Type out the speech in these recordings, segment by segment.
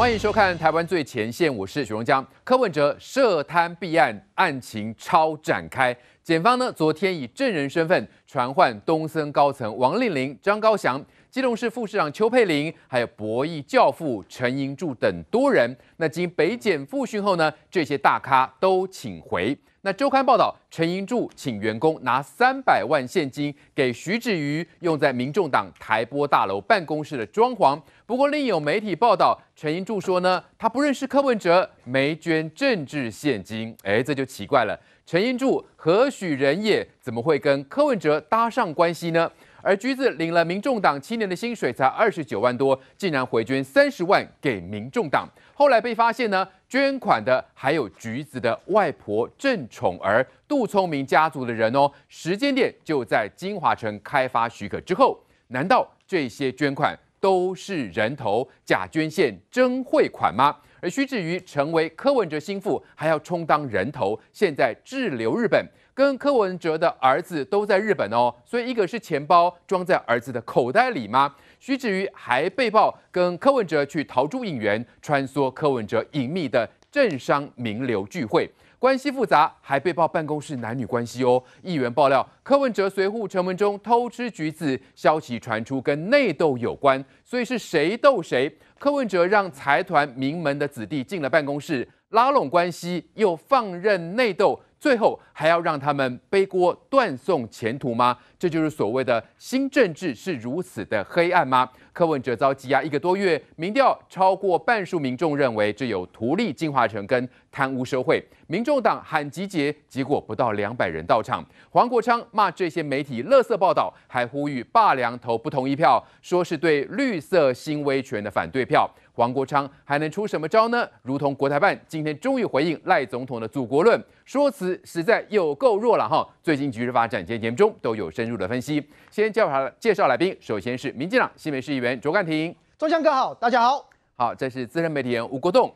欢迎收看《台湾最前线》，我是许荣江。柯文哲涉贪弊案，案情超展开。检方呢，昨天以证人身份传唤东森高层王令玲、张高翔、基隆市副市长邱佩玲，还有博弈教父陈银柱等多人。那经北检复讯后呢，这些大咖都请回。那周刊报道，陈英柱请员工拿三百万现金给徐志瑜用在民众党台播大楼办公室的装潢。不过，另有媒体报道，陈英柱说呢，他不认识柯文哲，没捐政治现金。哎，这就奇怪了，陈英柱何许人也？怎么会跟柯文哲搭上关系呢？而橘子领了民众党七年的薪水才二十九万多，竟然回捐三十万给民众党，后来被发现呢。捐款的还有橘子的外婆郑宠儿、杜聪明家族的人哦。时间点就在金华城开发许可之后，难道这些捐款都是人头假捐献真汇款吗？而徐志宇成为柯文哲心腹，还要充当人头，现在滞留日本，跟柯文哲的儿子都在日本哦，所以一个是钱包装在儿子的口袋里吗？徐志瑜还被曝跟柯文哲去桃竹影园穿梭柯文哲隐秘的政商名流聚会，关系复杂，还被曝办公室男女关系哦。议员爆料柯文哲随护陈文忠偷吃橘子，消息传出跟内斗有关，所以是谁斗谁？柯文哲让财团名门的子弟进了办公室拉拢关系，又放任内斗。最后还要让他们背锅、断送前途吗？这就是所谓的新政治是如此的黑暗吗？柯文哲遭羁押一个多月，民调超过半数民众认为这有图利进化成跟贪污受贿。民众党喊集结，结果不到两百人到场。黄国昌骂这些媒体乐色报道，还呼吁罢粮投不同意票，说是对绿色新威权的反对票。黄国昌还能出什么招呢？如同国台办今天终于回应赖总统的“祖国论”说辞，实在有够弱了哈！最近局势发展，节目中都有深入的分析。先介绍介绍来宾，首先是民进党新北市议员卓冠廷，中江哥好，大家好。好，这是资深媒体人吴国栋，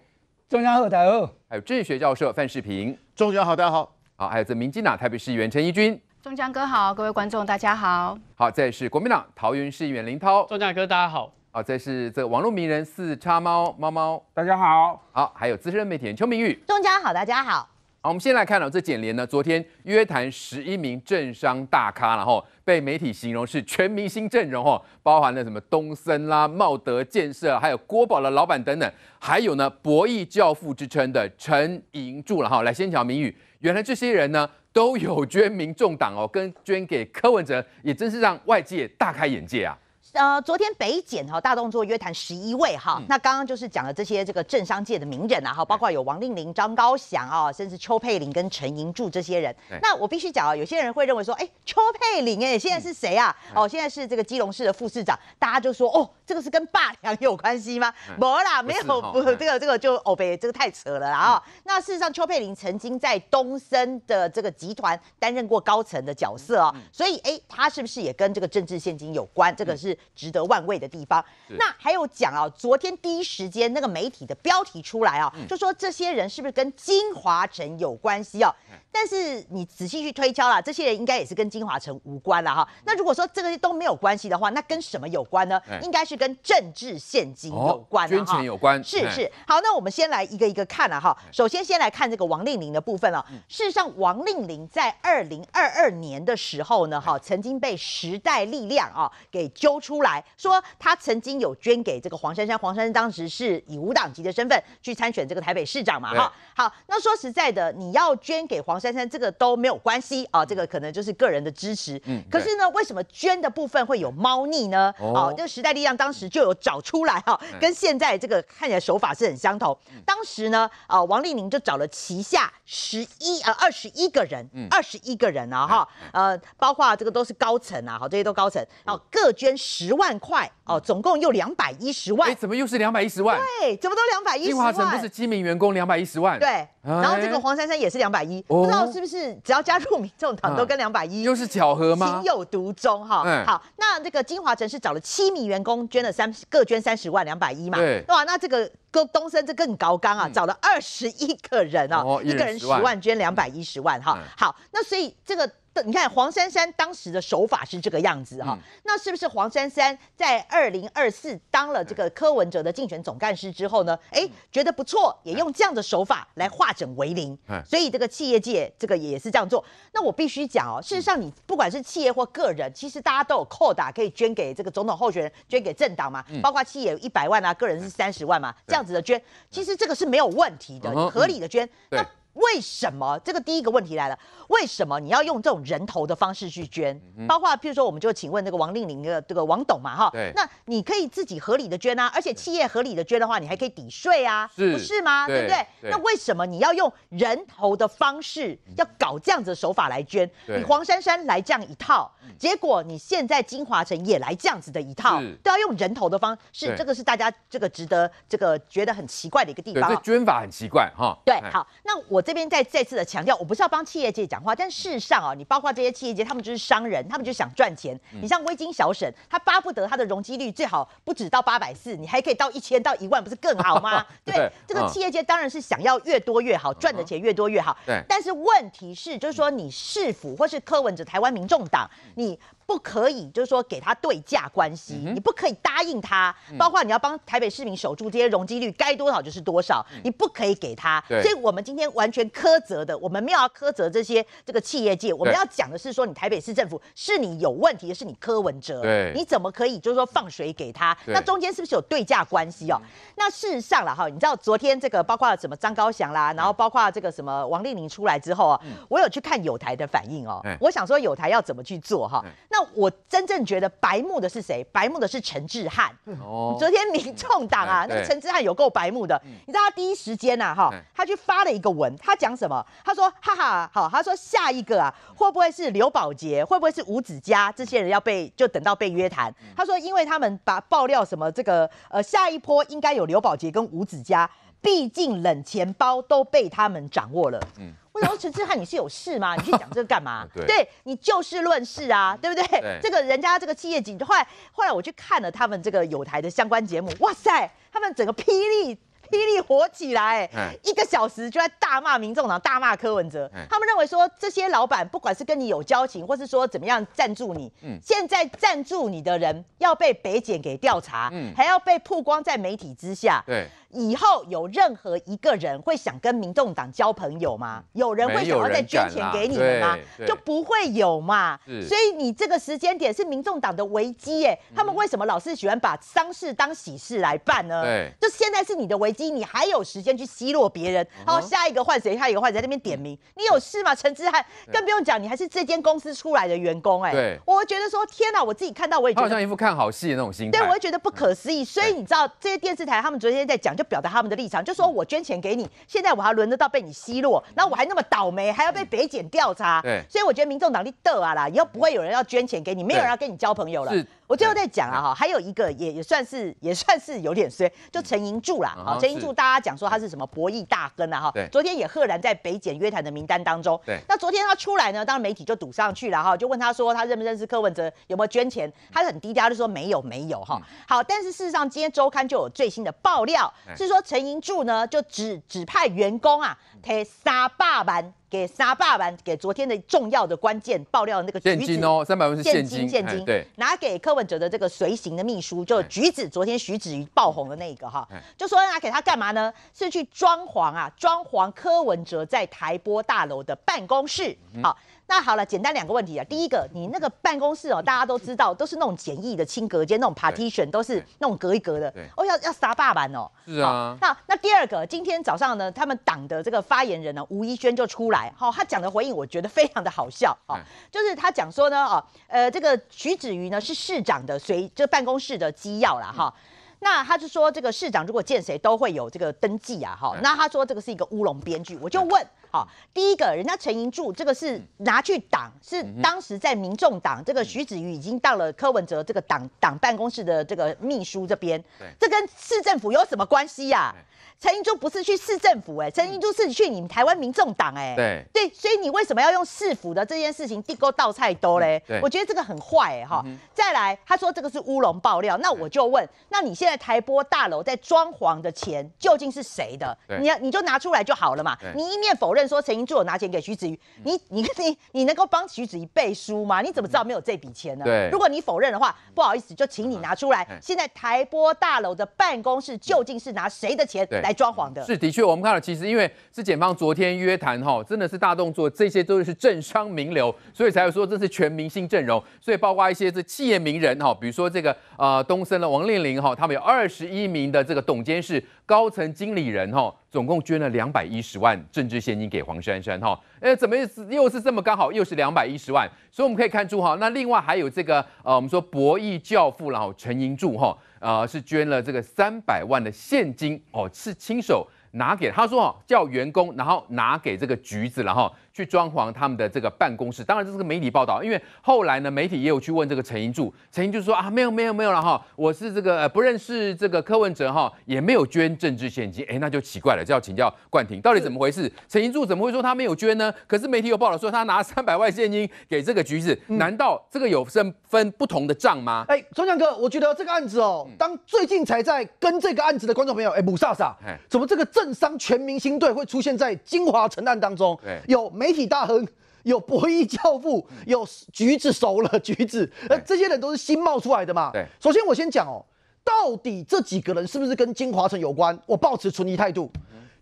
中江好，台好，还有政治学教授范世平，中江好，大家好。好，还有这民进党台北市议员陈义钧，中江哥好，各位观众大家好。好，再是国民党桃园市议员林涛，中江哥大家好。好，这是这网络名人四叉猫猫猫，大家好，好，还有资深媒体人邱明玉，中家好，大家好，好，我们先来看到这简联呢，昨天约谈十一名政商大咖，然后被媒体形容是全明星阵容哦，包含了什么东森啦、茂德建设，还有郭宝的老板等等，还有呢，博弈教父之称的陈银柱了哈，来先讲明玉，原来这些人呢都有捐民众党哦，跟捐给柯文哲，也真是让外界大开眼界啊。呃，昨天北检哈大动作约谈十一位哈，那刚刚就是讲了这些这个政商界的名人啊，哈，包括有王令麟、张高翔啊，甚至邱佩玲跟陈银柱这些人。那我必须讲啊，有些人会认为说，哎，邱佩玲哎，现在是谁啊？哦，现在是这个基隆市的副市长。大家就说，哦，这个是跟霸梁有关系吗？没啦，没有不，这个这个就哦呗，这个太扯了啊。那事实上，邱佩玲曾经在东森的这个集团担任过高层的角色啊，所以哎，他是不是也跟这个政治现金有关？这个是。值得万位的地方，那还有讲啊？昨天第一时间那个媒体的标题出来啊，就说这些人是不是跟金华城有关系啊？但是你仔细去推敲啦，这些人应该也是跟金华城无关了哈。那如果说这个都没有关系的话，那跟什么有关呢？应该是跟政治献金有关，捐钱有关。是是，好，那我们先来一个一个看了哈。首先先来看这个王令麟的部分哦。事实上，王令麟在二零二二年的时候呢，哈，曾经被时代力量啊给揪出来，说他曾经有捐给这个黄珊珊。黄珊珊当时是以无党籍的身份去参选这个台北市长嘛哈。好，那说实在的，你要捐给黄。珊珊，这个都没有关系啊，这个可能就是个人的支持。嗯，可是呢，为什么捐的部分会有猫腻呢？哦，就时代力量当时就有找出来哈，跟现在这个看起来手法是很相同。当时呢，啊，王丽宁就找了旗下十一呃二十一个人，二十一个人啊哈，呃，包括这个都是高层啊，好，这些都高层，哦，各捐十万块，哦，总共又两百一十万。哎，怎么又是两百一十万？对，怎么都两百一十万？金华城不是七名员工两百一十万？对，然后这个黄珊珊也是两百一。是不是只要加入民众党都跟两百一，又是巧合吗？情有独钟哈。好，那那个金华城是找了七名员工，捐了三，各捐三十万两百一嘛。对，哇，那这个哥东升这更高纲啊，找了二十一个人哦，一个人十万捐两百一十万哈。好，那所以这个。你看黄珊珊当时的手法是这个样子哈，那是不是黄珊珊在二零二四当了这个柯文哲的竞选总干事之后呢？哎，觉得不错，也用这样的手法来化整为零。所以这个企业界这个也是这样做。那我必须讲哦，事实上你不管是企业或个人，其实大家都有扣打可以捐给这个总统候选人，捐给政党嘛，包括企业一百万啊，个人是三十万嘛，这样子的捐，其实这个是没有问题的，合理的捐。那为什么这个第一个问题来了？为什么你要用这种人头的方式去捐？包括譬如说，我们就请问那个王令玲的这个王董嘛，哈，那你可以自己合理的捐啊，而且企业合理的捐的话，你还可以抵税啊，不是吗？对不对？那为什么你要用人头的方式，要搞这样子手法来捐？你黄珊珊来这样一套，结果你现在金华城也来这样子的一套，都要用人头的方式，这个是大家这个值得这个觉得很奇怪的一个地方。这捐法很奇怪哈。对，好，那我。这边再再次的强调，我不是要帮企业界讲话，但事实上啊，你包括这些企业界，他们就是商人，他们就想赚钱。你像微晶小沈，他巴不得他的容积率最好不止到八百四，你还可以到一千到一万，不是更好 吗？对，这个企业界当然是想要越多越好，赚的钱越多越好。对，但是问题是，就是说你市府或是柯文哲、台湾民众党，你。不可以，就是说给他对价关系，你不可以答应他，包括你要帮台北市民守住这些容积率，该多少就是多少，你不可以给他。所以我们今天完全苛责的，我们没有要苛责这些这个企业界，我们要讲的是说，你台北市政府是你有问题，是你柯文哲，你怎么可以就是说放水给他？那中间是不是有对价关系哦？那事实上了哈，你知道昨天这个包括什么张高翔啦，然后包括这个什么王丽玲出来之后啊，我有去看友台的反应哦，我想说友台要怎么去做哈？那我真正觉得白目的是谁？白目的是陈志翰。哦，昨天民众党啊，那个陈志翰有够白目的。你知道他第一时间呐，哈，他去发了一个文，他讲什么？他说，哈哈，好，他说下一个啊，会不会是刘宝杰？会不会是吴子嘉？这些人要被就等到被约谈。他说，因为他们把爆料什么这个，呃，下一波应该有刘宝杰跟吴子嘉。毕竟冷钱包都被他们掌握了。嗯，我然后陈志汉，你是有事吗？你去讲这个干嘛？对，对你就事论事啊，对不对？对，这个人家这个企业警，就后来后来我去看了他们这个有台的相关节目，哇塞，他们整个霹雳霹雳火起来，一个小时就在大骂民众党，大骂柯文哲，他们认为说这些老板不管是跟你有交情，或是说怎么样赞助你，嗯，现在赞助你的人要被北检给调查，嗯，还要被曝光在媒体之下，对。以后有任何一个人会想跟民众党交朋友吗？有人会想要再捐钱给你们吗？就不会有嘛。所以你这个时间点是民众党的危机耶。他们为什么老是喜欢把丧事当喜事来办呢？就现在是你的危机，你还有时间去奚落别人？好，下一个换谁？下一个换谁？在那边点名，你有事吗？陈志汉？更不用讲，你还是这间公司出来的员工哎。我觉得说天哪，我自己看到我也好像一副看好戏那种心态。对，我也觉得不可思议。所以你知道这些电视台他们昨天在讲就。表达他们的立场，就说我捐钱给你，现在我还轮得到被你奚落，那我还那么倒霉，还要被北检调查。对，所以我觉得民众党你得啊啦，以后不会有人要捐钱给你，没有人要跟你交朋友了。我最后再讲啦，哈，还有一个也也算是也算是有点衰，就陈银柱啦，好，陈银柱大家讲说他是什么博弈大亨啊哈，昨天也赫然在北检约谈的名单当中，对，那昨天他出来呢，当媒体就堵上去了，哈，就问他说他认不认识柯文哲，有没有捐钱，他很低调就说没有没有，哈，好，但是事实上今天周刊就有最新的爆料，是说陈银柱呢就指指派员工啊贴沙霸版。给三百万，给昨天的重要的关键爆料的那个橘子哦，三百万是现金，现金对，拿给柯文哲的这个随行的秘书，就橘子，昨天徐子瑜爆红的那个哈，就说拿给他干嘛呢？是去装潢啊，装潢柯文哲在台播大楼的办公室，好。那好了，简单两个问题啊。第一个，你那个办公室哦，大家都知道都是那种简易的轻隔间，那种 partition 都是那种隔一隔的。哦，要要杀霸班哦。是啊。那那第二个，今天早上呢，他们党的这个发言人呢，吴一萱就出来哈，他讲的回应我觉得非常的好笑哦，就是他讲说呢，哦，呃，这个徐子瑜呢是市长的随，这办公室的机要了哈。那他就说这个市长如果见谁都会有这个登记啊哈，那他说这个是一个乌龙编剧，我就问。好，第一个人家陈银柱这个是拿去挡，是当时在民众党，这个徐子瑜已经到了柯文哲这个党党办公室的这个秘书这边。对，这跟市政府有什么关系呀？陈英柱不是去市政府，哎，陈英柱是去你们台湾民众党，哎，对，对，所以你为什么要用市府的这件事情地沟倒菜刀嘞？我觉得这个很坏，哈。再来，他说这个是乌龙爆料，那我就问，那你现在台播大楼在装潢的钱究竟是谁的？你你就拿出来就好了嘛，你一面否认。说陈柱有拿钱给徐子瑜，你 你你你能够帮徐子瑜背书吗？你怎么知道没有这笔钱呢？如果你否认的话，不好意思，就请你拿出来。现在台播大楼的办公室究竟是拿谁的钱来装潢的？是的确，我们看了，其实因为是检方昨天约谈哈，真的是大动作，这些都是政商名流，所以才有说这是全明星阵容。所以包括一些这企业名人哈，比如说这个呃东森的王令玲哈，他们有二十一名的这个董监事、高层经理人哈，总共捐了两百一十万政治现金。给黄珊珊哈，哎，怎么又是又是这么刚好又是两百一十万？所以我们可以看出哈，那另外还有这个呃，我们说博弈教父然后陈银柱哈，呃是捐了这个三百万的现金哦，是亲手拿给他说叫员工然后拿给这个橘子了哈。去装潢他们的这个办公室，当然这是个媒体报道，因为后来呢，媒体也有去问这个陈英柱，陈英柱说啊，没有没有没有了哈，我是这个不认识这个柯文哲哈，也没有捐政治现金，哎，那就奇怪了，就要请教冠廷到底怎么回事？陈英柱怎么会说他没有捐呢？可是媒体有报道说他拿三百万现金给这个橘子，难道这个有分分不同的账吗？哎，钟强哥，我觉得这个案子哦，当最近才在跟这个案子的观众朋友哎，母萨萨，怎么这个政商全明星队会出现在金华城案当中？有没？媒体大亨有博弈教父，有橘子熟了橘子，呃，这些人都是新冒出来的嘛？对。首先我先讲哦，到底这几个人是不是跟金华城有关？我保持存疑态度。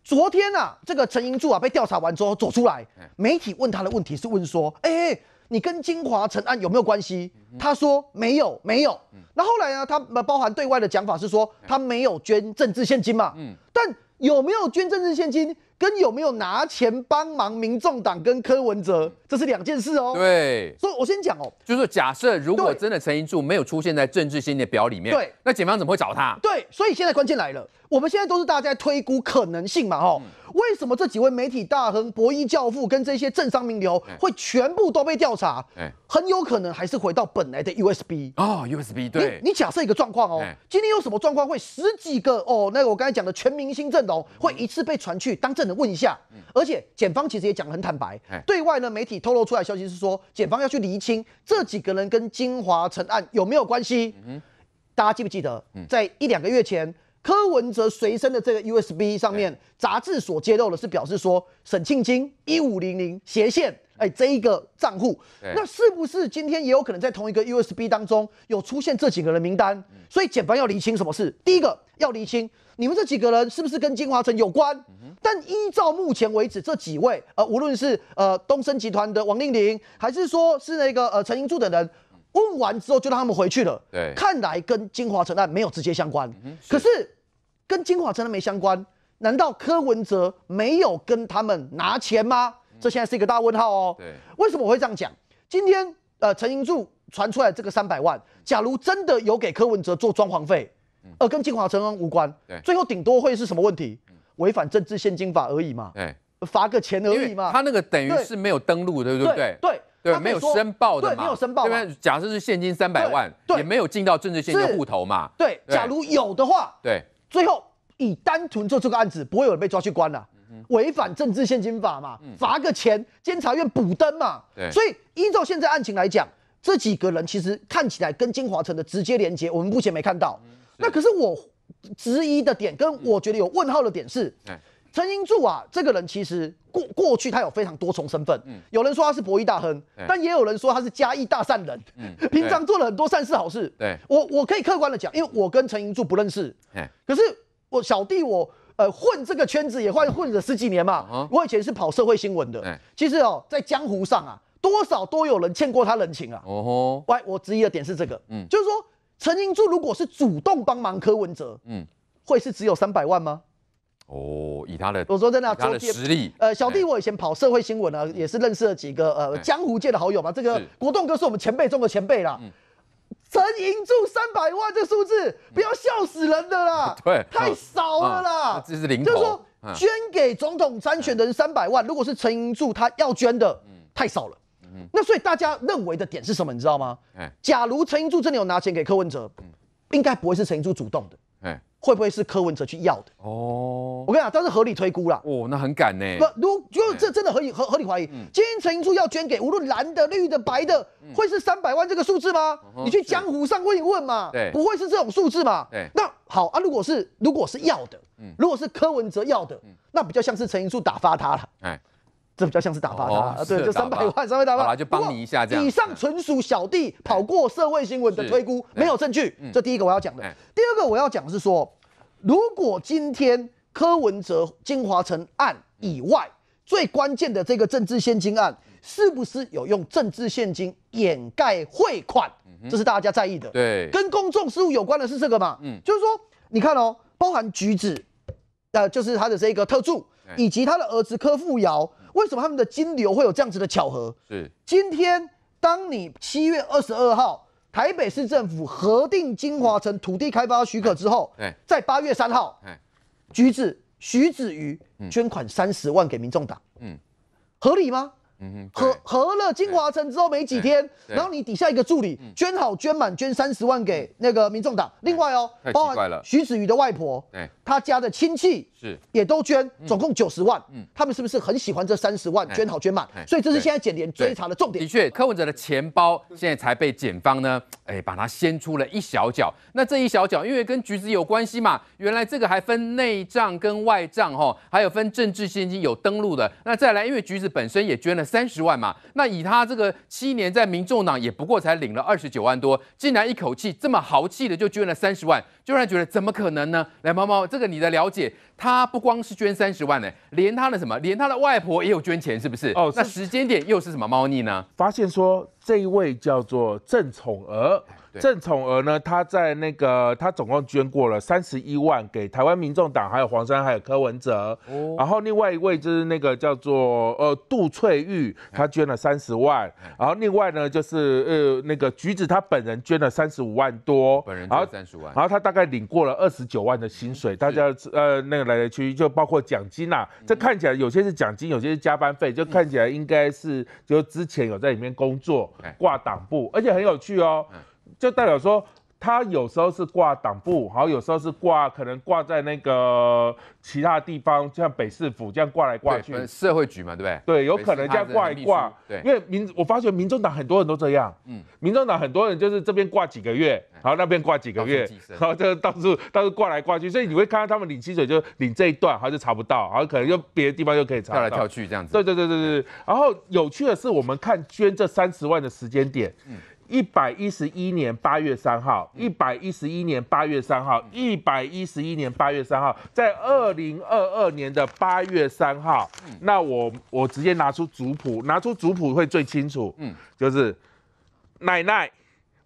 昨天啊，这个陈银柱啊被调查完之后走出来，媒体问他的问题是问说：“哎，你跟金华城案有没有关系？”他说：“没有，没有。”那后来啊，他包含对外的讲法是说他没有捐政治现金嘛？嗯。但有没有捐政治现金？跟有没有拿钱帮忙民众党跟柯文哲，这是两件事哦。对，所以我先讲哦，就是假设如果真的陈英柱没有出现在政治新的表里面，对，那警方怎么会找他？对，所以现在关键来了，我们现在都是大家推估可能性嘛，哈。为什么这几位媒体大亨、博一教父跟这些政商名流会全部都被调查？很有可能还是回到本来的 USB 哦 USB，对。你假设一个状况哦，今天有什么状况会十几个哦？那个我刚才讲的全明星阵容会一次被传去当证人问一下。而且检方其实也讲的很坦白，对外呢媒体透露出来消息是说，检方要去厘清这几个人跟金华城案有没有关系。大家记不记得，在一两个月前？柯文哲随身的这个 U S B 上面杂志所揭露的是表示说沈庆金一五零零斜线哎这一个账户，那是不是今天也有可能在同一个 U S B 当中有出现这几个人名单？所以检方要厘清什么事？第一个要厘清你们这几个人是不是跟金华城有关？但依照目前为止这几位呃无论是呃东森集团的王令玲，还是说是那个呃陈银柱等人。问完之后就让他们回去了。对，看来跟金华城案没有直接相关。嗯，可是跟金华城案没相关，难道柯文哲没有跟他们拿钱吗？这现在是一个大问号哦。对，为什么我会这样讲？今天呃，陈银柱传出来这个三百万，假如真的有给柯文哲做装潢费，而跟金华城案无关，最后顶多会是什么问题？违反政治献金法而已嘛。对，罚个钱而已嘛。他那个等于是没有登录，对不对？对。对，没有申报的嘛，对，没有申报。这假设是现金三百万，也没有进到政治现金户头嘛。对，假如有的话，对，最后以单纯做这个案子，不会有人被抓去关了，违反政治现金法嘛，罚个钱，监察院补登嘛。所以依照现在案情来讲，这几个人其实看起来跟金华城的直接连接，我们目前没看到。那可是我质疑的点，跟我觉得有问号的点是。陈金柱啊，这个人其实过过去他有非常多重身份。嗯，有人说他是博弈大亨，但也有人说他是嘉义大善人。嗯，平常做了很多善事好事。对我，我可以客观的讲，因为我跟陈金柱不认识。可是我小弟我呃混这个圈子也混混了十几年嘛。我以前是跑社会新闻的。其实哦，在江湖上啊，多少都有人欠过他人情啊。哦吼，我质疑的点是这个。嗯，就是说陈金柱如果是主动帮忙柯文哲，嗯，会是只有三百万吗？哦，以他的我说真的，他的实力，呃，小弟我以前跑社会新闻呢，也是认识了几个呃江湖界的好友嘛。这个国栋哥是我们前辈，中的前辈啦。曾银柱三百万这数字，不要笑死人的啦，对，太少了啦，这是零就是说，捐给总统参选人三百万，如果是陈银柱他要捐的，太少了，那所以大家认为的点是什么？你知道吗？假如陈银柱真的有拿钱给柯文哲，应该不会是陈银柱主动的，哎。会不会是柯文哲去要的？哦，我跟你讲，这是合理推估啦。哦，那很敢呢。不，如就这真的合理合合理怀疑，今天陈英柱要捐给无论蓝的、绿的、白的，会是三百万这个数字吗？你去江湖上问一问嘛。对，不会是这种数字嘛？对，那好啊，如果是如果是要的，嗯，如果是柯文哲要的，嗯，那比较像是陈英柱打发他了，哎。这比较像是打发他，对，就三百万，三百打发。就帮你一下这样。以上纯属小弟跑过社会新闻的推估，没有证据。这第一个我要讲的，第二个我要讲是说，如果今天柯文哲金华城案以外，最关键的这个政治现金案，是不是有用政治现金掩盖汇款？这是大家在意的。对，跟公众事务有关的是这个嘛？嗯，就是说，你看哦，包含橘子，呃，就是他的这个特助，以及他的儿子柯富尧。为什么他们的金流会有这样子的巧合？是今天当你七月二十二号台北市政府核定金华城土地开发许可之后，在八月三号，橘子徐子瑜捐款三十万给民众党，嗯，合理吗？嗯合合了金华城之后没几天，然后你底下一个助理捐好捐满捐三十万给那个民众党，另外哦，包含徐子瑜的外婆，他家的亲戚。是，也都捐，总共九十万。嗯，他们是不是很喜欢这三十万捐好捐满？所以这是现在检廉追查的重点。的确，柯文哲的钱包现在才被检方呢，哎，把它掀出了一小角。那这一小角，因为跟橘子有关系嘛，原来这个还分内账跟外账哈，还有分政治现金有登录的。那再来，因为橘子本身也捐了三十万嘛，那以他这个七年在民众党也不过才领了二十九万多，竟然一口气这么豪气的就捐了三十万。就让人觉得怎么可能呢？来，猫猫，这个你的了解，他不光是捐三十万呢，连他的什么，连他的外婆也有捐钱，是不是？哦，那时间点又是什么猫腻呢？发现说这一位叫做郑宠儿。郑宠儿呢，他在那个他总共捐过了三十一万给台湾民众党，还有黄山，还有柯文哲。哦。然后另外一位就是那个叫做呃杜翠玉，他捐了三十万。然后另外呢就是呃那个橘子他本人捐了三十五万多。本人捐三十万。然后他大概领过了二十九万的薪水，大家呃那个来来去去就包括奖金啊，这看起来有些是奖金，有些是加班费，就看起来应该是就之前有在里面工作挂党部，而且很有趣哦。就代表说，他有时候是挂党部，然有时候是挂，可能挂在那个其他地方，像北市府这样挂来挂去，社会局嘛，对不对？对，有可能这样挂一挂。对，因为民，我发觉民众党很多人都这样。嗯，民众党很多人就是这边挂几个月，然后那边挂几个月，然后就到处到处挂来挂去，所以你会看到他们领薪水就领这一段，然像就查不到，然后可能又别的地方又可以查，跳来跳去这样子。对对对对对。然后有趣的是，我们看捐这三十万的时间点。嗯。一百一十一年八月三号，一百一十一年八月三号，一百一十一年八月三号，在二零二二年的八月三号。那我我直接拿出族谱，拿出族谱会最清楚。嗯，就是奶奶、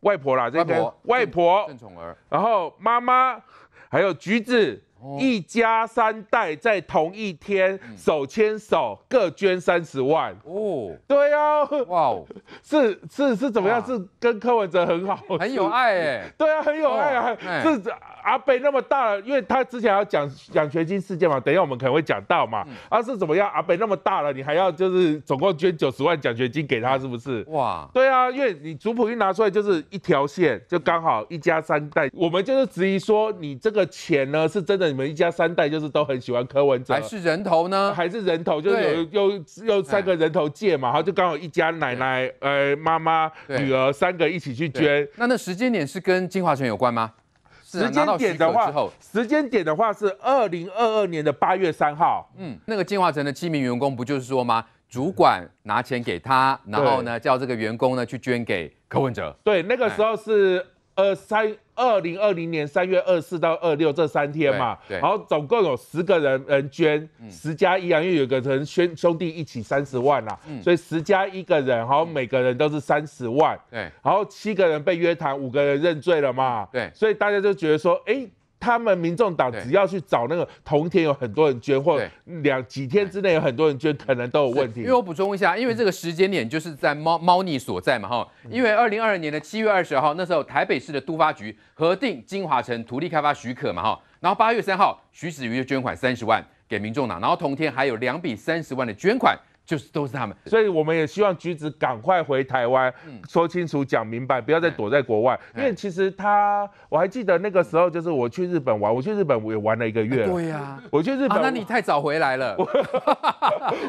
外婆啦，这边外婆郑宠儿，然后妈妈还有橘子。一家三代在同一天手牵手各捐三十万哦，对哦，哇哦，是是是怎么样？是跟柯文哲很好，很有爱哎，对啊，很有爱，啊，是。阿北那么大了，因为他之前要讲奖学金事件嘛，等一下我们可能会讲到嘛。啊、是怎么样？阿北那么大了，你还要就是总共捐九十万奖学金给他，是不是？哇，对啊，因为你族谱一拿出来就是一条线，就刚好一家三代。我们就是质疑说，你这个钱呢是真的？你们一家三代就是都很喜欢柯文哲，还是人头呢？还是人头，就是有又又三个人头借嘛，然后就刚好一家奶奶、呃妈妈、女儿三个一起去捐。那那时间点是跟金华城有关吗？时间点的话，时间点的话是二零二二年的八月三号。嗯，那个进化城的七名员工不就是说吗？主管拿钱给他，然后呢，叫这个员工呢去捐给柯文哲。对，那个时候是二三。二零二零年三月二四到二六这三天嘛，然后总共有十个人人捐，十家啊，又有个人捐，兄弟一起三十万啦，所以十家一个人，然每个人都是三十万。对，然后七个人被约谈，五个人认罪了嘛。对，所以大家就觉得说，哎。他们民众党只要去找那个同天有很多人捐，或两几天之内有很多人捐，可能都有问题。因为我补充一下，因为这个时间点就是在猫猫腻所在嘛，哈。因为二零二二年的七月二十号，那时候台北市的都发局核定金华城土地开发许可嘛，哈。然后八月三号，徐子瑜就捐款三十万给民众党，然后同天还有两笔三十万的捐款。就是都是他们，所以我们也希望橘子赶快回台湾，说清楚、讲明白，不要再躲在国外。因为其实他，我还记得那个时候，就是我去日本玩，我去日本我也玩了一个月。对呀，我去日本，那你太早回来了。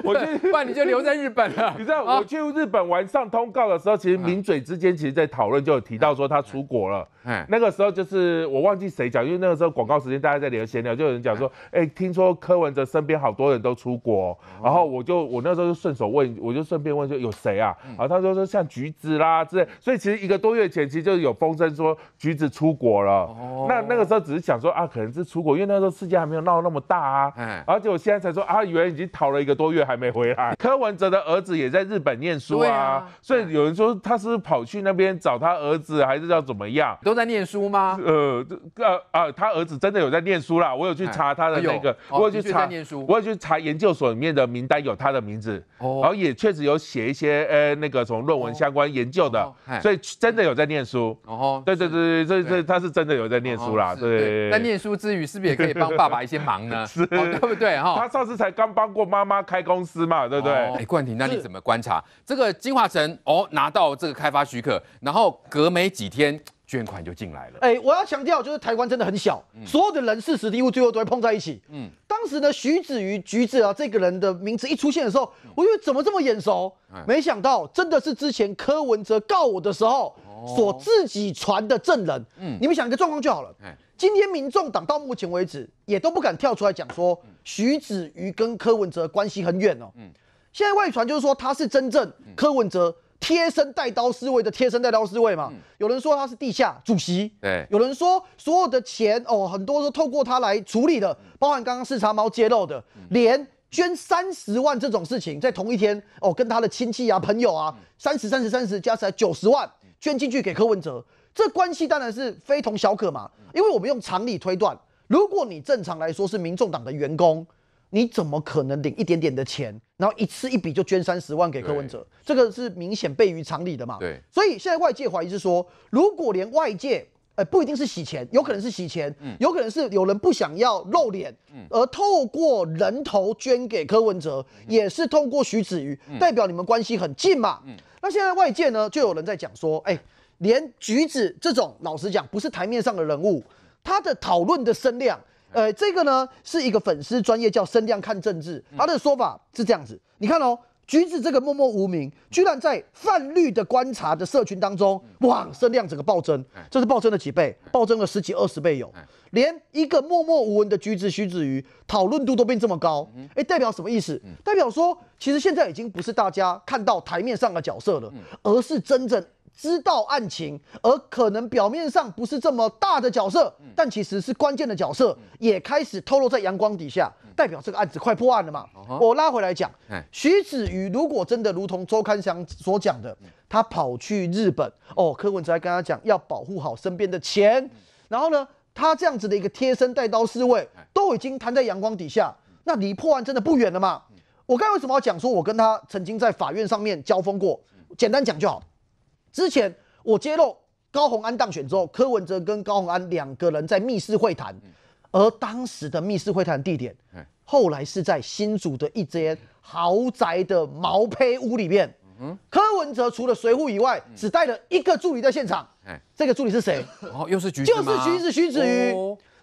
我 去，不然你就留在日本了。你知道我去日本玩上通告的时候，其实名嘴之间其实在讨论，就有提到说他出国了。那个时候就是我忘记谁讲，因为那个时候广告时间大家在聊闲聊，就有人讲说，哎，听说柯文哲身边好多人都出国，然后我就我那时候。就顺手问，我就顺便问说有谁啊？啊，他说说像橘子啦之类，所以其实一个多月前其实就有风声说橘子出国了。哦，那那个时候只是想说啊，可能是出国，因为那时候世界还没有闹那么大啊。嗯，而且我现在才说啊，原来已经逃了一个多月还没回来。柯文哲的儿子也在日本念书啊，所以有人说他是跑去那边找他儿子，还是要怎么样？都在念书吗？呃，呃啊，他儿子真的有在念书啦，我有去查他的那个，我有去查念书，我有去查研究所里面的名单有他的名字。哦，然后也确实有写一些，呃，那个从论文相关研究的，所以真的有在念书。哦，对对对对，这这他是真的有在念书啦。对，在念书之余，是不是也可以帮爸爸一些忙呢？是，对不对？哈，他上次才刚帮过妈妈开公司嘛，对不对？哎，冠廷，那你怎么观察这个金华城？哦，拿到这个开发许可，然后隔没几天。捐款就进来了。哎，我要强调，就是台湾真的很小，所有的人事实蒂物最后都会碰在一起。嗯，当时呢，徐子瑜、橘子啊，这个人的名字一出现的时候，我就怎么这么眼熟？没想到真的是之前柯文哲告我的时候所自己传的证人。嗯，你们想一个状况就好了。今天民众党到目前为止也都不敢跳出来讲说徐子瑜跟柯文哲关系很远哦。嗯，现在外传就是说他是真正柯文哲。贴身带刀侍卫的贴身带刀侍卫嘛，有人说他是地下主席，对，有人说所有的钱哦，很多都透过他来处理的，包含刚刚视察猫揭露的，连捐三十万这种事情，在同一天哦，跟他的亲戚啊、朋友啊，三十、三十、三十加起来九十万捐进去给柯文哲，这关系当然是非同小可嘛，因为我们用常理推断，如果你正常来说是民众党的员工。你怎么可能领一点点的钱，然后一次一笔就捐三十万给柯文哲？这个是明显悖于常理的嘛？对。所以现在外界怀疑是说，如果连外界，呃，不一定是洗钱，有可能是洗钱，嗯，有可能是有人不想要露脸，嗯，而透过人头捐给柯文哲，也是透过徐子瑜代表你们关系很近嘛？嗯。那现在外界呢，就有人在讲说，哎，连橘子这种，老实讲，不是台面上的人物，他的讨论的声量。呃，这个呢是一个粉丝专业叫声量看政治，他的说法是这样子，你看哦，橘子这个默默无名，居然在泛绿的观察的社群当中，哇，声量整个暴增，这是暴增了几倍，暴增了十几二十倍有，连一个默默无闻的橘子徐子瑜，讨论度都变这么高，哎，代表什么意思？代表说其实现在已经不是大家看到台面上的角色了，而是真正。知道案情，而可能表面上不是这么大的角色，但其实是关键的角色，也开始透露在阳光底下，代表这个案子快破案了嘛？我拉回来讲，徐子瑜如果真的如同周刊祥所讲的，他跑去日本，哦，柯文哲还跟他讲要保护好身边的钱，然后呢，他这样子的一个贴身带刀侍卫都已经摊在阳光底下，那离破案真的不远了嘛？我刚才为什么要讲说我跟他曾经在法院上面交锋过？简单讲就好。之前我揭露高洪安当选之后，柯文哲跟高洪安两个人在密室会谈，而当时的密室会谈地点，后来是在新竹的一间豪宅的毛坯屋里面。嗯，柯文哲除了随扈以外，只带了一个助理在现场。哎，这个助理是谁？哦，又是徐就是徐子徐子瑜。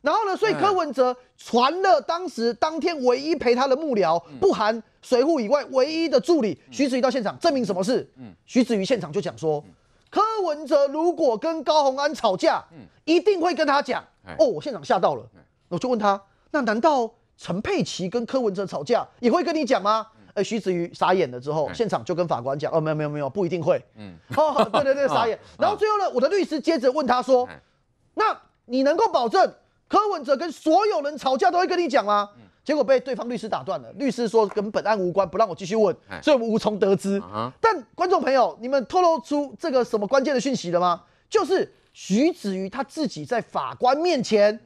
然后呢，所以柯文哲传了当时当天唯一陪他的幕僚，不含随扈以外唯一的助理徐子瑜到现场，证明什么事？嗯，徐子瑜现场就讲说。柯文哲如果跟高洪安吵架，嗯，一定会跟他讲。哦，我现场吓到了，我就问他，那难道陈佩琪跟柯文哲吵架也会跟你讲吗？哎，徐子瑜傻眼了之后，现场就跟法官讲，哦，没有没有没有，不一定会。嗯，哦，对对对，傻眼。然后最后呢，我的律师接着问他说，那你能够保证柯文哲跟所有人吵架都会跟你讲吗？结果被对方律师打断了。律师说跟本案无关，不让我继续问，所以我们无从得知。但观众朋友，你们透露出这个什么关键的讯息了吗？就是徐子瑜他自己在法官面前。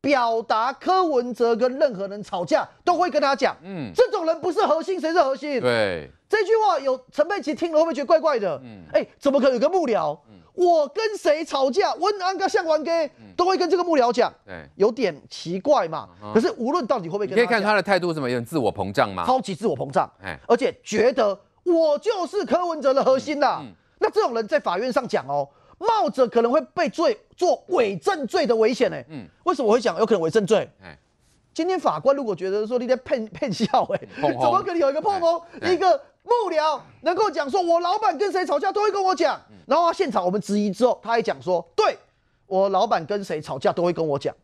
表达柯文哲跟任何人吵架都会跟他讲，嗯，这种人不是核心，谁是核心？对，这句话有陈佩琪听了会不会觉得怪怪的？嗯，哎，怎么可能有个幕僚，我跟谁吵架，温安哥、向文哥都会跟这个幕僚讲，对，有点奇怪嘛。可是无论到底会不会跟，可以看他的态度什么，有点自我膨胀嘛，超级自我膨胀，哎，而且觉得我就是柯文哲的核心啦。那这种人在法院上讲哦。冒着可能会被罪做伪证罪的危险呢？嗯，为什么我会讲有可能伪证罪？今天法官如果觉得说你在骗 骗笑，哎，怎么可能有一个破风一个幕僚能够讲说，我老板跟谁吵架都会跟我讲。然后现场我们质疑之后，他还讲说，对我老板跟谁吵架都会跟我讲。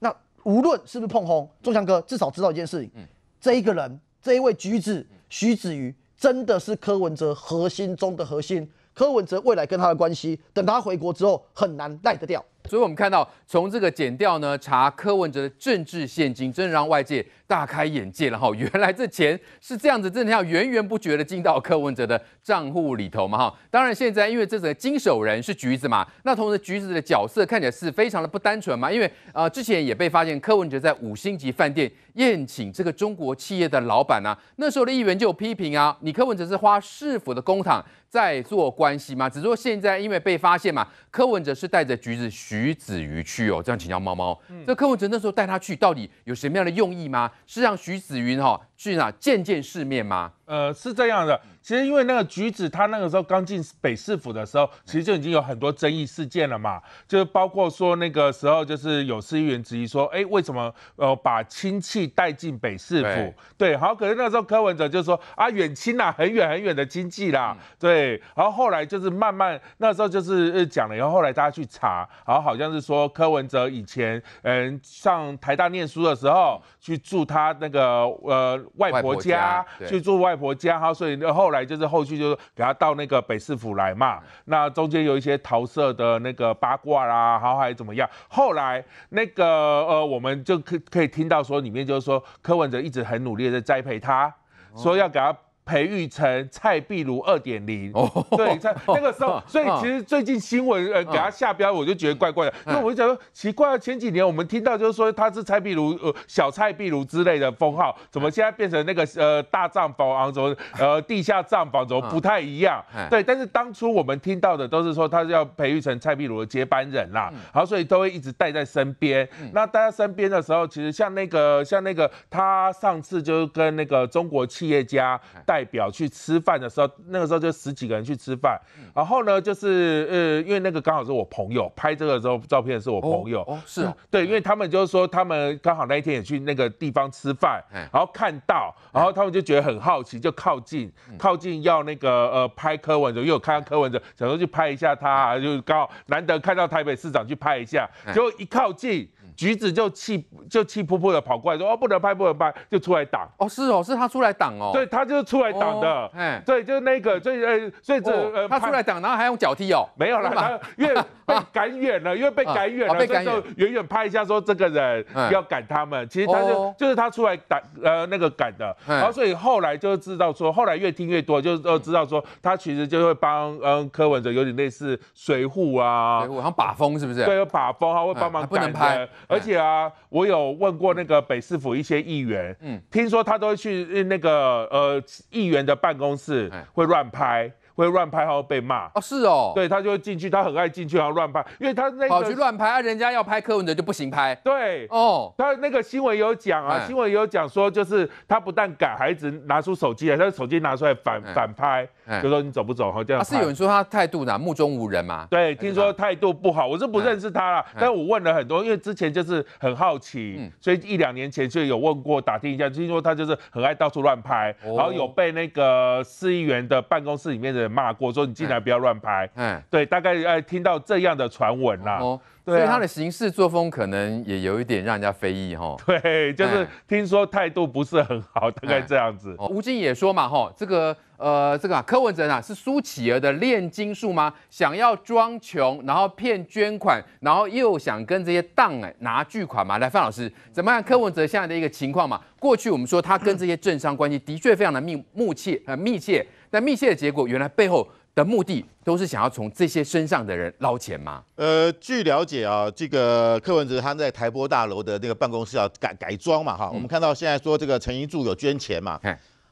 那无论是不是碰轰，中祥哥至少知道一件事情，嗯，这一个人，这一位举子徐子瑜真的是柯文哲核心中的核心。柯文哲未来跟他的关系，等他回国之后很难赖得掉。所以，我们看到从这个剪掉呢查柯文哲的政治现金，真的让外界大开眼界了哈。原来这钱是这样子，真的要源源不绝的进到柯文哲的账户里头嘛哈。当然，现在因为这个经手人是橘子嘛，那同时橘子的角色看起来是非常的不单纯嘛。因为呃，之前也被发现柯文哲在五星级饭店宴请这个中国企业的老板呢。那时候的议员就批评啊，你柯文哲是花市府的公帑。在做关系吗？只是说现在因为被发现嘛，柯文哲是带着橘子徐子瑜去哦，这样请教猫猫，这柯文哲那时候带他去，到底有什么样的用意吗？是让徐子云哈？去哪见见世面吗？呃，是这样的，其实因为那个橘子，他那个时候刚进北市府的时候，其实就已经有很多争议事件了嘛，就是包括说那个时候就是有市议员质疑说，哎，为什么呃把亲戚带进北市府？对，好，可是那时候柯文哲就说啊远亲呐，很远很远的亲戚啦，对，然后后来就是慢慢那时候就是讲了，然后后来大家去查，然后好像是说柯文哲以前嗯上台大念书的时候去住他那个呃。外婆家去住外婆家，哈，所以那后来就是后续就是给他到那个北市府来嘛，那中间有一些桃色的那个八卦啦，然后还怎么样？后来那个呃，我们就可可以听到说里面就是说柯文哲一直很努力的栽培他，说要给他。培育成蔡壁如二点零，对，那个时候，所以其实最近新闻呃给他下标，我就觉得怪怪的，因我就想说奇怪，前几年我们听到就是说他是蔡壁如呃小蔡壁如之类的封号，怎么现在变成那个呃大帐房啊，怎么呃地下帐房怎么不太一样？对，但是当初我们听到的都是说他是要培育成蔡壁如的接班人啦，好，所以都会一直带在身边。那带在身边的时候，其实像那个像那个他上次就是跟那个中国企业家。代表去吃饭的时候，那个时候就十几个人去吃饭。然后呢，就是呃，因为那个刚好是我朋友拍这个时候照片是我朋友，是对，因为他们就是说他们刚好那一天也去那个地方吃饭，然后看到，然后他们就觉得很好奇，就靠近靠近要那个呃拍柯文哲，因为我看到柯文哲，想说去拍一下他，就刚好难得看到台北市长去拍一下，结果一靠近。橘子就气就气噗噗的跑过来，说哦不能拍不能拍，就出来挡哦是哦是他出来挡哦，对他就出来挡的，对就那个就呃所以这呃他出来挡，然后还用脚踢哦没有了，他越被赶远了，因为被赶远了，被赶就远远拍一下说这个人要赶他们，其实他就就是他出来赶呃那个赶的，然后所以后来就知道说后来越听越多，就都知道说他其实就会帮嗯柯文哲有点类似水浒啊，好像把风是不是？对，有把风他会帮忙，不能拍。而且啊，我有问过那个北市府一些议员，嗯，听说他都去那个呃议员的办公室会乱拍。会乱拍，还要被骂哦。是哦，对他就会进去，他很爱进去，然后乱拍，因为他那个跑去乱拍啊，人家要拍课文的就不行拍。对哦，他那个新闻有讲啊，新闻有讲说，就是他不但赶孩子拿出手机来，他的手机拿出来反反拍，就说你走不走？好这样。是有人说他态度呢，目中无人嘛？对，听说态度不好，我是不认识他了，但我问了很多，因为之前就是很好奇，所以一两年前就有问过打听一下，听说他就是很爱到处乱拍，然后有被那个市议员的办公室里面的。骂过，说你进来不要乱拍，对，大概哎听到这样的传闻啦。所以他的行事作风可能也有一点让人家非议哈。对，就是听说态度不是很好，大概这样子。吴京也说嘛哈，这个呃，这个柯文哲啊，是苏企儿的炼金术吗？想要装穷，然后骗捐款，然后又想跟这些当哎拿巨款嘛？来，范老师，怎么看柯文哲现在的一个情况嘛？过去我们说他跟这些政商关系的确非常的密密切，很密切。但密切的结果，原来背后。的目的都是想要从这些身上的人捞钱嘛？呃，据了解啊，这个柯文哲他在台播大楼的那个办公室要改改装嘛哈，我们看到现在说这个陈一柱有捐钱嘛，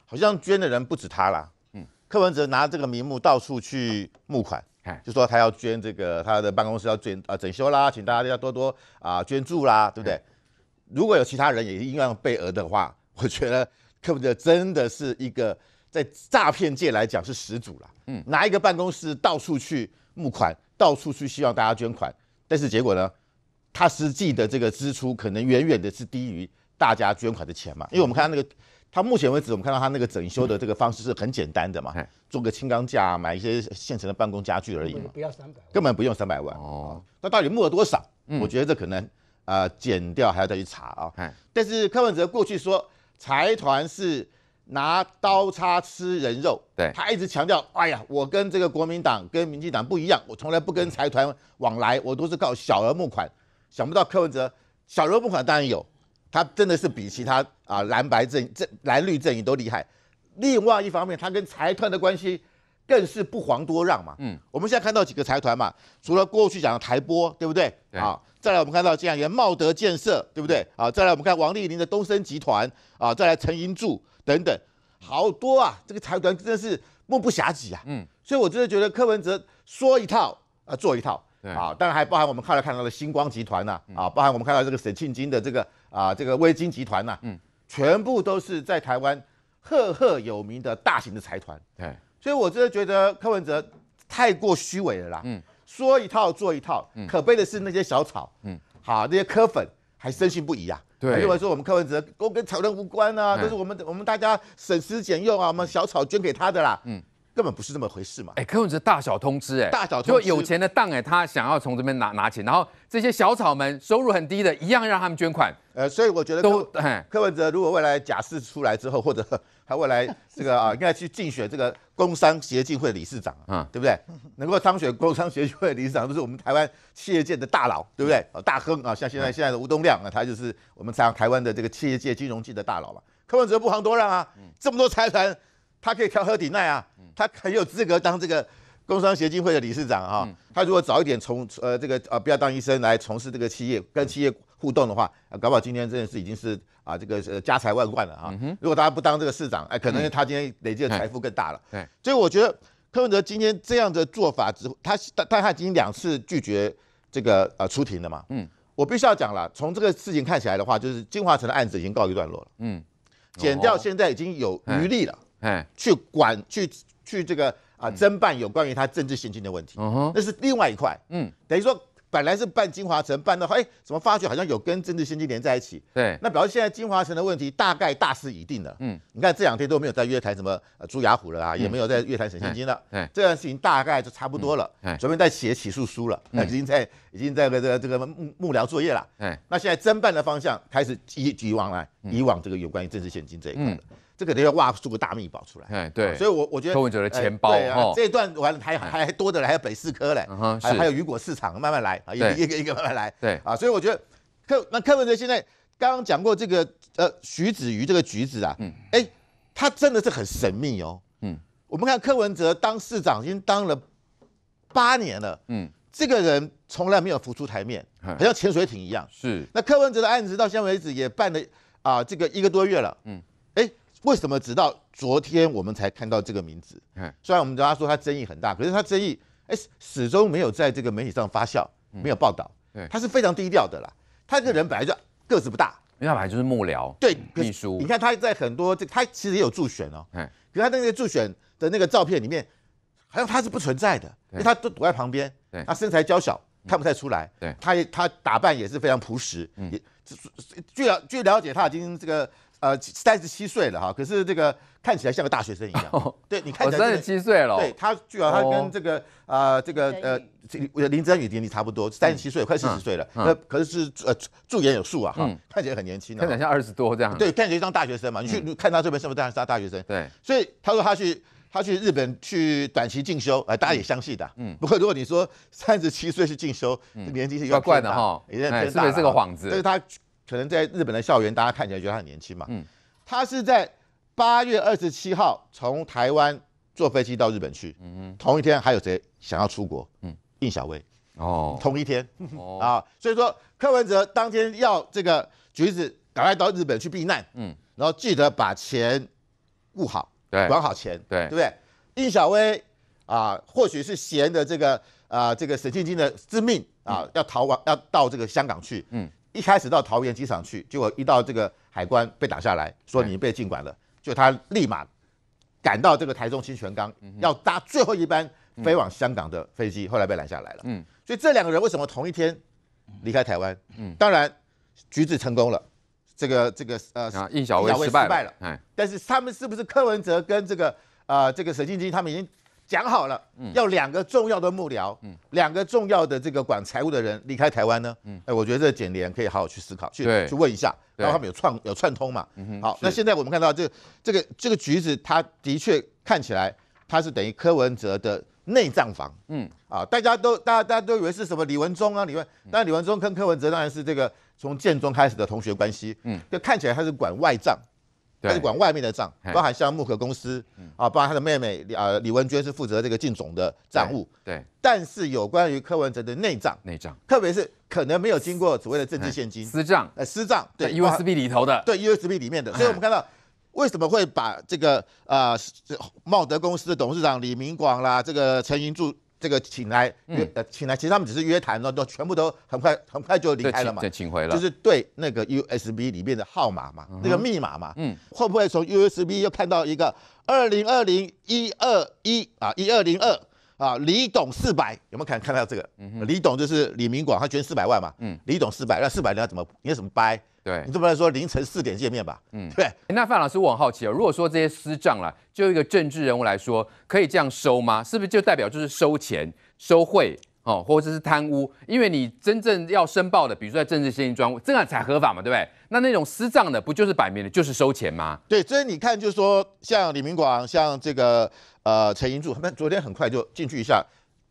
好像捐的人不止他啦。嗯，柯文哲拿这个名目到处去募款，就说他要捐这个他的办公室要捐啊整修啦，请大家要多多啊捐助啦，对不对？如果有其他人也一样被讹的话，我觉得柯文哲真的是一个。在诈骗界来讲是始祖了，嗯，拿一个办公室到处去募款，到处去希望大家捐款，但是结果呢，他实际的这个支出可能远远的是低于大家捐款的钱嘛，因为我们看那个他目前为止，我们看到他那个整修的这个方式是很简单的嘛，做个轻钢架，买一些现成的办公家具而已嘛，不要三百根本不用三百万哦。那到底募了多少？我觉得这可能呃，减掉还要再去查啊。但是柯文哲过去说财团是。拿刀叉吃人肉，对他一直强调，哎呀，我跟这个国民党跟民进党不一样，我从来不跟财团往来，我都是靠小额募款。想不到柯文哲小额募款当然有，他真的是比其他啊蓝白政这蓝绿阵营都厉害。另外一方面，他跟财团的关系更是不遑多让嘛。嗯，我们现在看到几个财团嘛，除了过去讲的台波，对不对？好，再来我们看到一个茂德建设，对不对？啊，再来我们看王丽玲的东森集团，啊，再来陈银柱。等等，好多啊！这个财团真的是目不暇及啊。嗯，所以我真的觉得柯文哲说一套啊，做一套。啊，当然还包含我们看来看到的星光集团呐，啊，包含我们看到这个沈庆金的这个啊，这个微金集团呐，嗯，全部都是在台湾赫赫有名的大型的财团。对，所以我真的觉得柯文哲太过虚伪了啦。嗯，说一套做一套。嗯，可悲的是那些小草，嗯，好那些柯粉还深信不疑啊。认为说我们柯文哲都跟草人无关啊，都是我们我们大家省吃俭用啊，我们小草捐给他的啦。根本不是这么回事嘛！哎，柯文哲大小通知哎，大小通就有钱的当哎，他想要从这边拿拿钱，然后这些小草们收入很低的，一样让他们捐款。呃，所以我觉得柯柯文哲如果未来假释出来之后，或者 他未来这个啊，应该去竞选这个工商协进会理事长啊，对不对？能够当选工商协进会理事长，都是我们台湾企业界的大佬，对不对？大亨啊，像现在现在的吴东亮啊，他就是我们像台湾的这个企业界、金融界的大佬嘛。柯文哲不妨多让啊，这么多财团。他可以调和鼎鼐啊，他很有资格当这个工商协进会的理事长啊。他如果早一点从呃这个呃不要当医生来从事这个企业跟企业互动的话，搞不好今天真件事已经是啊这个呃家财万贯了啊。如果大家不当这个市长，哎，可能他今天累积的财富更大了。所以我觉得柯文哲今天这样的做法，只他但他已经两次拒绝这个呃出庭了嘛。嗯，我必须要讲了，从这个事情看起来的话，就是金华城的案子已经告一段落了。嗯，减掉现在已经有余力了。去管去去这个啊，侦办有关于他政治现金的问题，那是另外一块，嗯，等于说本来是办金华城办到哎，怎么发觉好像有跟政治现金连在一起，对，那表示现在金华城的问题大概大势已定了，嗯，你看这两天都没有在约谈什么朱雅虎了啊，也没有在约谈沈现金了，这件事情大概就差不多了，准备在写起诉书了，那已经在已经在这个这个幕幕僚作业了，那现在侦办的方向开始以以往来以往这个有关于政治现金这一块这可能要挖出个大密宝出来，哎，对，所以，我我觉得柯文哲的钱包，对，啊，这一段完了还还多的，还有北四科嘞，嗯还有雨果市场，慢慢来啊，一个一个一个慢慢来，对，啊，所以我觉得柯那柯文哲现在刚刚讲过这个呃徐子瑜这个橘子啊，嗯，哎，他真的是很神秘哦，嗯，我们看柯文哲当市长已经当了八年了，嗯，这个人从来没有浮出台面，好像潜水艇一样，是，那柯文哲的案子到现在为止也办了啊，这个一个多月了，嗯。为什么直到昨天我们才看到这个名字？嗯，虽然我们大他说他争议很大，可是他争议哎始终没有在这个媒体上发酵，没有报道，他是非常低调的啦。他这个人本来就个子不大，因为他本来就是幕僚，对，秘书。你看他在很多这，他其实也有助选哦，可可他那个助选的那个照片里面，好像他是不存在的，因为他都躲在旁边，对他身材娇小，看不太出来，对，他也他打扮也是非常朴实，嗯，也据了据了解他已经这个。呃，三十七岁了哈，可是这个看起来像个大学生一样。对你看起来三十七岁了。对他，主要他跟这个呃这个呃，林志颖年龄差不多，三十七岁，快四十岁了。那可是是呃，驻颜有术啊，看起来很年轻啊。看起来像二十多这样。对，看起来像大学生嘛，你去看他这边是么是啥大学生。对，所以他说他去他去日本去短期进修，哎，大家也相信的。嗯。不过如果你说三十七岁去进修，年纪是要怪的哈，是不是这个幌子？但是他。可能在日本的校园，大家看起来觉得他很年轻嘛。嗯，他是在八月二十七号从台湾坐飞机到日本去。嗯嗯，同一天还有谁想要出国？嗯，印小薇。哦，同一天。哦 啊，所以说柯文哲当天要这个橘子赶快到日本去避难。嗯，然后记得把钱顾好，对，管好钱，对，对不对？印小薇啊，或许是嫌的这个啊，这个沈静晶的致命啊，要逃亡，要到这个香港去。嗯。一开始到桃园机场去，结果一到这个海关被打下来，说你被禁管了，就他立马赶到这个台中清泉岗，要搭最后一班飞往香港的飞机，后来被拦下来了。嗯，所以这两个人为什么同一天离开台湾？嗯，当然，橘子成功了，这个这个呃，印小薇失败了。哎，但是他们是不是柯文哲跟这个呃这个沈静晶他们已经？讲好了，要两个重要的幕僚，两个重要的这个管财务的人离开台湾呢？哎，我觉得这检联可以好好去思考，去去问一下，然后他们有串有串通嘛？好，那现在我们看到这这个这个橘子，它的确看起来它是等于柯文哲的内账房，啊，大家都大家大家都以为是什么李文忠啊？李文，但李文忠跟柯文哲当然是这个从建中开始的同学关系，就看起来他是管外账。他是管外面的账，包含像木可公司啊，包含他的妹妹李李文娟是负责这个进总的账务。对，但是有关于柯文哲的内账，内账，特别是可能没有经过所谓的政治现金私账，呃，私账，对，U S B 里头的，对，U S B 里面的。所以，我们看到为什么会把这个啊茂德公司的董事长李明广啦，这个陈云柱。这个请来约呃，请来，其实他们只是约谈了，都全部都很快很快就离开了嘛，就请回就是对那个 USB 里面的号码嘛，那个密码嘛，嗯，会不会从 USB 又看到一个二零二零一二一啊一二零二？啊，李董四百有没有可能看到这个？嗯，李董就是李明广，他捐四百万嘛。嗯，李董四百，那四百你要怎么？你要怎么掰？对你这么说，凌晨四点见面吧？嗯，对。那范老师我很好奇啊，如果说这些私账了，就一个政治人物来说，可以这样收吗？是不是就代表就是收钱、收贿哦，或者是贪污？因为你真正要申报的，比如说在政治献金专这样才合法嘛，对不对？那那种私账的，不就是摆明的就是收钱吗？对，所以你看，就是说像李明广，像这个。呃，陈银柱他们昨天很快就进去一下，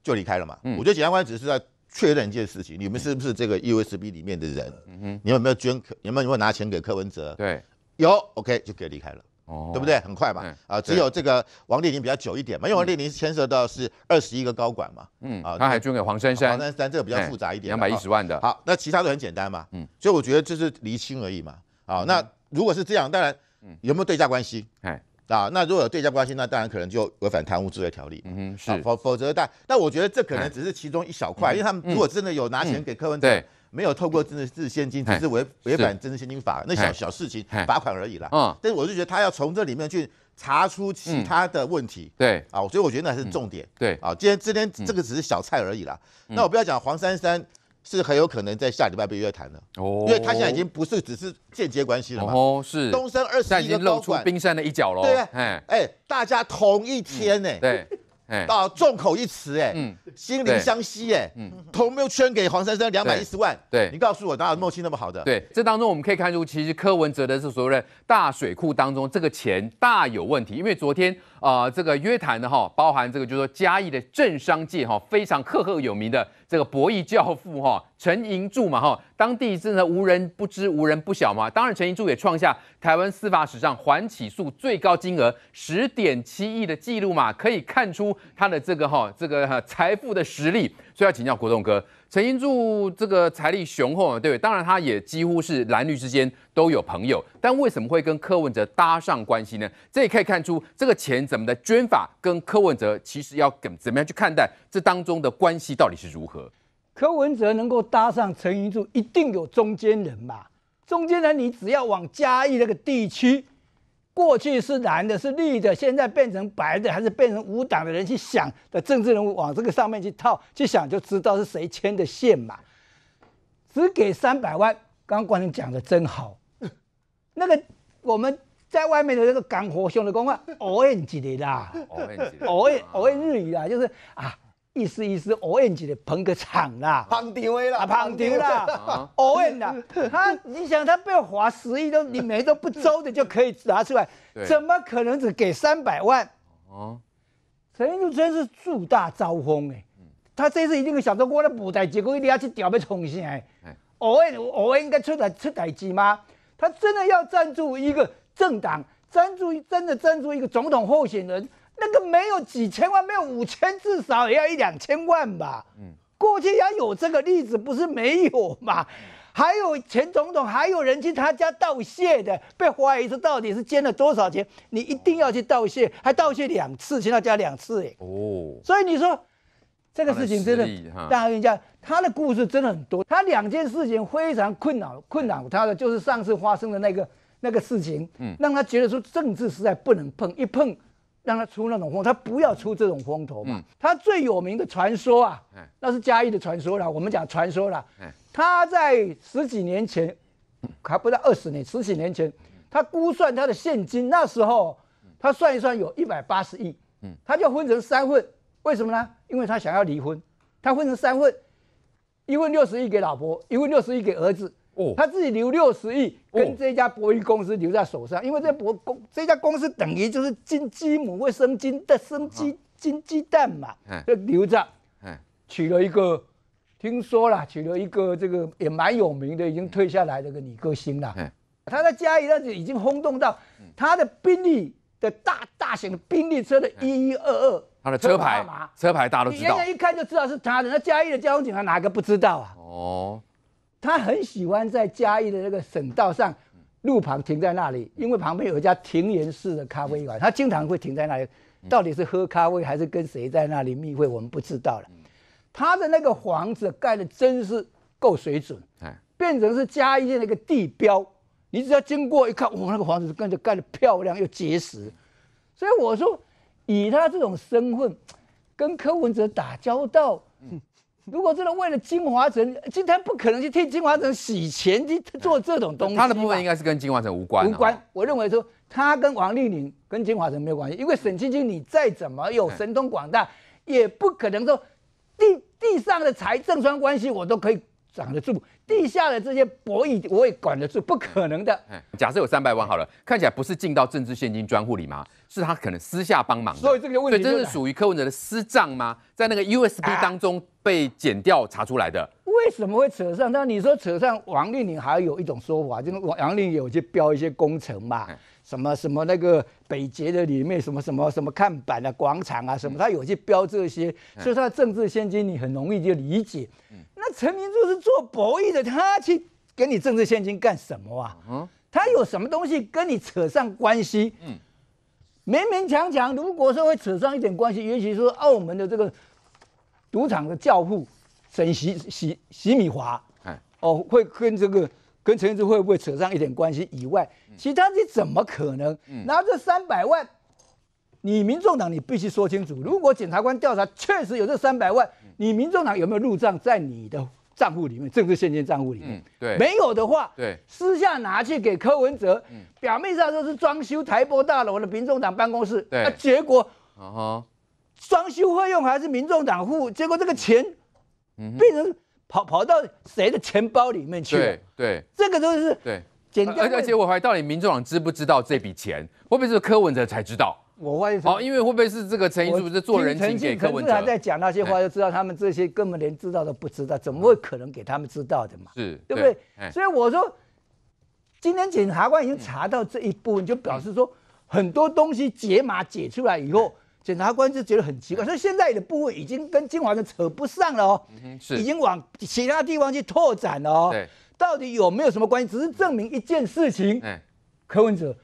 就离开了嘛。嗯，我觉得检察官只是在确认一件事情：你们是不是这个 USB 里面的人？嗯哼，你有没有捐你有没有有没有拿钱给柯文哲？对，有 OK 就可以离开了。哦，对不对？很快嘛。啊，只有这个王立玲比较久一点嘛，因为王立玲牵涉到是二十一个高管嘛。嗯，啊，他还捐给黄珊珊。黄珊珊这个比较复杂一点，两百一十万的。好，那其他都很简单嘛。嗯，所以我觉得这是厘清而已嘛。啊，那如果是这样，当然，有没有对价关系？哎。啊，那如果有对价关系，那当然可能就违反贪污治罪条例。嗯哼，是，否否则，但但我觉得这可能只是其中一小块，因为他们如果真的有拿钱给柯文哲，没有透过真的是现金，只是违违反真金现金法，那小小事情，罚款而已啦。嗯，但是我就觉得他要从这里面去查出其他的问题。对，啊，所以我觉得那是重点。对，啊，今天今天这个只是小菜而已啦。那我不要讲黄珊珊。是很有可能在下礼拜被约谈的哦，因为他现在已经不是只是间接关系了嘛，哦是东升二十亿已经露出冰山的一角喽，对对哎哎，大家同一天呢，对哎啊众口一词哎，嗯心灵相惜哎，嗯同没有圈给黄珊珊两百一十万，对，你告诉我，哪有默契那么好的？对，这当中我们可以看出，其实柯文哲的是所说在大水库当中，这个钱大有问题，因为昨天。啊，这个约谈的哈，包含这个就是说嘉义的政商界哈，非常赫赫有名的这个博弈教父哈，陈银柱嘛哈，当地真的无人不知，无人不晓嘛。当然，陈银柱也创下台湾司法史上还起诉最高金额十点七亿的记录嘛，可以看出他的这个哈这个财富的实力。所以要请教国栋哥。陈云柱这个财力雄厚啊，对，当然他也几乎是蓝绿之间都有朋友，但为什么会跟柯文哲搭上关系呢？这也可以看出这个钱怎么的捐法，跟柯文哲其实要怎么样去看待这当中的关系到底是如何？柯文哲能够搭上陈云柱，一定有中间人嘛？中间人你只要往嘉义那个地区。过去是蓝的，是绿的，现在变成白的，还是变成无党的人去想？的政治人物往这个上面去套去想，就知道是谁牵的线嘛。只给三百万，刚刚关仁讲的真好。那个我们在外面的那个港火兄的公话，欧文级的啦，欧文欧文欧文日语啦，就是啊。意思意思，奥运会的捧个场啦，捧场的啦，啊，捧场啦，奥运会啦，他，你想他被花十亿都，你每都不周的就可以拿出来，怎么可能只给三百万？哦，陈玉珍是树大招风哎，他这次一定会想到，我的补台结果一定要去调，要重新哎，奥运会奥应该出台出台机吗？他真的要赞助一个政党，赞助真的赞助一个总统候选人？那个没有几千万，没有五千，至少也要一两千万吧。嗯，过去要有这个例子，不是没有嘛？还有前总统，还有人去他家道谢的，被怀疑说到底是捐了多少钱，你一定要去道谢，还道谢两次，去他家两次。耶。哦，所以你说这个事情真的，大家讲他的故事真的很多。他两件事情非常困扰，困扰他的就是上次发生的那个那个事情，嗯，让他觉得说政治实在不能碰，一碰。让他出那种风，他不要出这种风头嘛。嗯。他最有名的传说啊，那是嘉义的传说了。我们讲传说了。他在十几年前，还不到二十年，十几年前，他估算他的现金，那时候他算一算有一百八十亿。他就分成三份，为什么呢？因为他想要离婚。他分成三份，一份六十亿给老婆，一份六十亿给儿子。他自己留六十亿，跟这家博弈公司留在手上，因为这博公这家公司等于就是金鸡母会生金的生鸡金鸡蛋嘛，就留着。取娶了一个，听说了娶了一个这个也蛮有名的，已经退下来这个女歌星啦。他在嘉义那阵已经轰动到他的宾利的大大型的宾利车的一一二二，他的车牌，车牌大家都知道，一看就知道是他的。那嘉义的交通警察哪个不知道啊？哦。他很喜欢在嘉义的那个省道上，路旁停在那里，因为旁边有一家庭园式的咖啡馆，他经常会停在那里。到底是喝咖啡还是跟谁在那里密会，我们不知道了。他的那个房子盖的真是够水准，变成是嘉义的那个地标。你只要经过一看，哇，那个房子跟着盖的漂亮又结实。所以我说，以他这种身份，跟柯文哲打交道。如果真的为了金华城，金他不可能去替金华城洗钱去做这种东西。他的部分应该是跟金华城无关。无关，我认为说他跟王丽玲跟金华城没有关系，因为沈清清你再怎么有神通广大，也不可能说地地上的财政关关系我都可以。掌得住地下的这些博弈，我也管得住，不可能的。假设有三百万好了，看起来不是进到政治现金专户里吗？是他可能私下帮忙，所以这个问，题，以这是属于柯文哲的私账吗？在那个 USB 当中被剪掉查出来的，为什么会扯上？那你说扯上王丽玲，还有一种说法就是王杨玲有去标一些工程嘛？什么什么那个北捷的里面什么什么什么看板啊广场啊什么，他有些标这些，所以他的政治现金你很容易就理解。那陈明忠是做博弈的，他去给你政治现金干什么啊？他有什么东西跟你扯上关系？勉勉强强，如果说会扯上一点关系，尤其是澳门的这个赌场的教父沈习习习米华，哦，会跟这个。跟陈建助会不会扯上一点关系？以外，其他你怎么可能拿这三百万？你民众党你必须说清楚。如果检察官调查确实有这三百万，你民众党有没有入账在你的账户里面，政治现金账户里面？对，没有的话，对，私下拿去给柯文哲。表面上说是装修台博大楼的民众党办公室，对，结果啊哈，装修费用还是民众党付，结果这个钱变成。跑跑到谁的钱包里面去？对对，这个都是对。剪掉。而且我还到底民众党知不知道这笔钱？会不会是柯文哲才知道？我怀疑。因为会不会是这个陈是柱是做人情给柯文哲？还在讲那些话，就知道他们这些根本连知道都不知道，怎么会可能给他们知道的嘛？是，对不对？所以我说，今天检察官已经查到这一部分，就表示说，很多东西解码解出来以后。检察官就觉得很奇怪，说现在的部位已经跟金华的扯不上了哦，是，已经往其他地方去拓展了哦。到底有没有什么关系？只是证明一件事情。哎，柯文哲，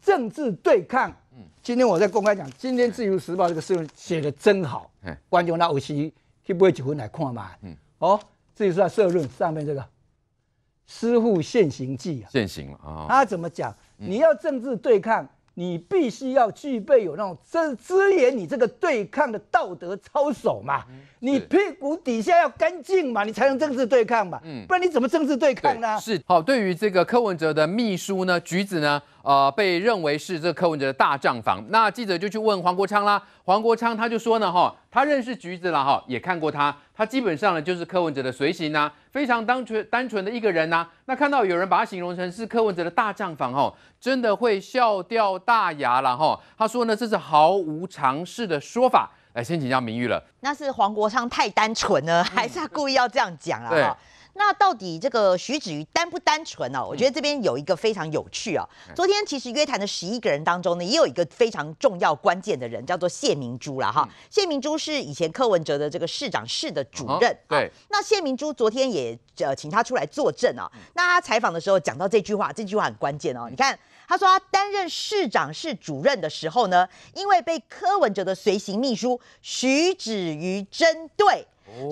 政治对抗。嗯，今天我在公开讲，今天自由时报这个社论写的真好。哎，观众那有时去买几分来看嘛。嗯，哦，这就是他社论上面这个“师傅现行记”啊。现行啊，他怎么讲？你要政治对抗。你必须要具备有那种资支援你这个对抗的道德操守嘛，你屁股底下要干净嘛，你才能政治对抗嘛，不然你怎么政治对抗呢？是好，对于这个柯文哲的秘书呢，橘子呢？呃，被认为是这柯文哲的大账房，那记者就去问黄国昌啦。黄国昌他就说呢，哈，他认识橘子了，哈，也看过他，他基本上呢就是柯文哲的随行呐，非常单纯单纯的一个人呐。那看到有人把他形容成是柯文哲的大账房，哈，真的会笑掉大牙了，哈。他说呢，这是毫无常识的说法。来，先请教明玉了。那是黄国昌太单纯呢，还是他故意要这样讲啊？对。那到底这个徐子瑜单不单纯呢？我觉得这边有一个非常有趣啊。昨天其实约谈的十一个人当中呢，也有一个非常重要关键的人，叫做谢明珠了哈。谢明珠是以前柯文哲的这个市长室的主任。对。那谢明珠昨天也呃请他出来作证啊。那他采访的时候讲到这句话，这句话很关键哦。你看他说担任市长室主任的时候呢，因为被柯文哲的随行秘书徐子瑜针对。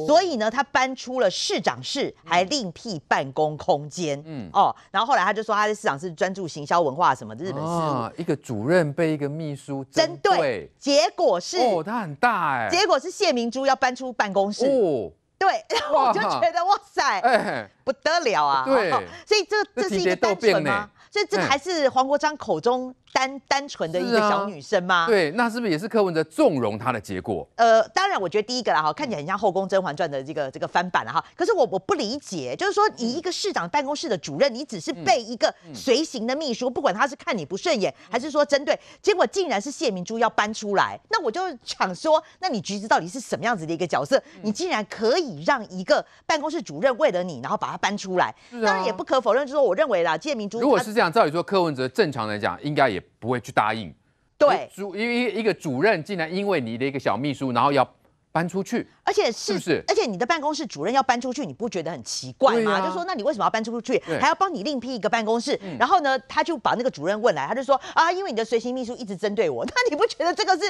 所以呢，他搬出了市长室，还另辟办公空间。嗯哦，然后后来他就说，他的市长是专注行销文化什么的。日本啊，一个主任被一个秘书针对，结果是哦，他很大哎。结果是谢明珠要搬出办公室。哦，对，我就觉得哇塞，不得了啊。对，所以这这是一个单纯吗？所以这还是黄国章口中。单单纯的一个小女生吗？对，那是不是也是柯文哲纵容她的结果？呃，当然，我觉得第一个啦，哈，看起来很像《后宫甄嬛传》的这个这个翻版啦，哈。可是我我不理解，就是说，以一个市长办公室的主任，你只是被一个随行的秘书，不管他是看你不顺眼，还是说针对，结果竟然是谢明珠要搬出来。那我就想说，那你橘子到底是什么样子的一个角色？你竟然可以让一个办公室主任为了你，然后把他搬出来？啊。当然也不可否认，就是说我认为啦，谢明珠如果是这样，照理说柯文哲正常来讲应该也。不会去答应，对主因为一个主任竟然因为你的一个小秘书，然后要。搬出去，而且是是？而且你的办公室主任要搬出去，你不觉得很奇怪吗？就说那你为什么要搬出去？还要帮你另批一个办公室。然后呢，他就把那个主任问来，他就说啊，因为你的随行秘书一直针对我，那你不觉得这个是？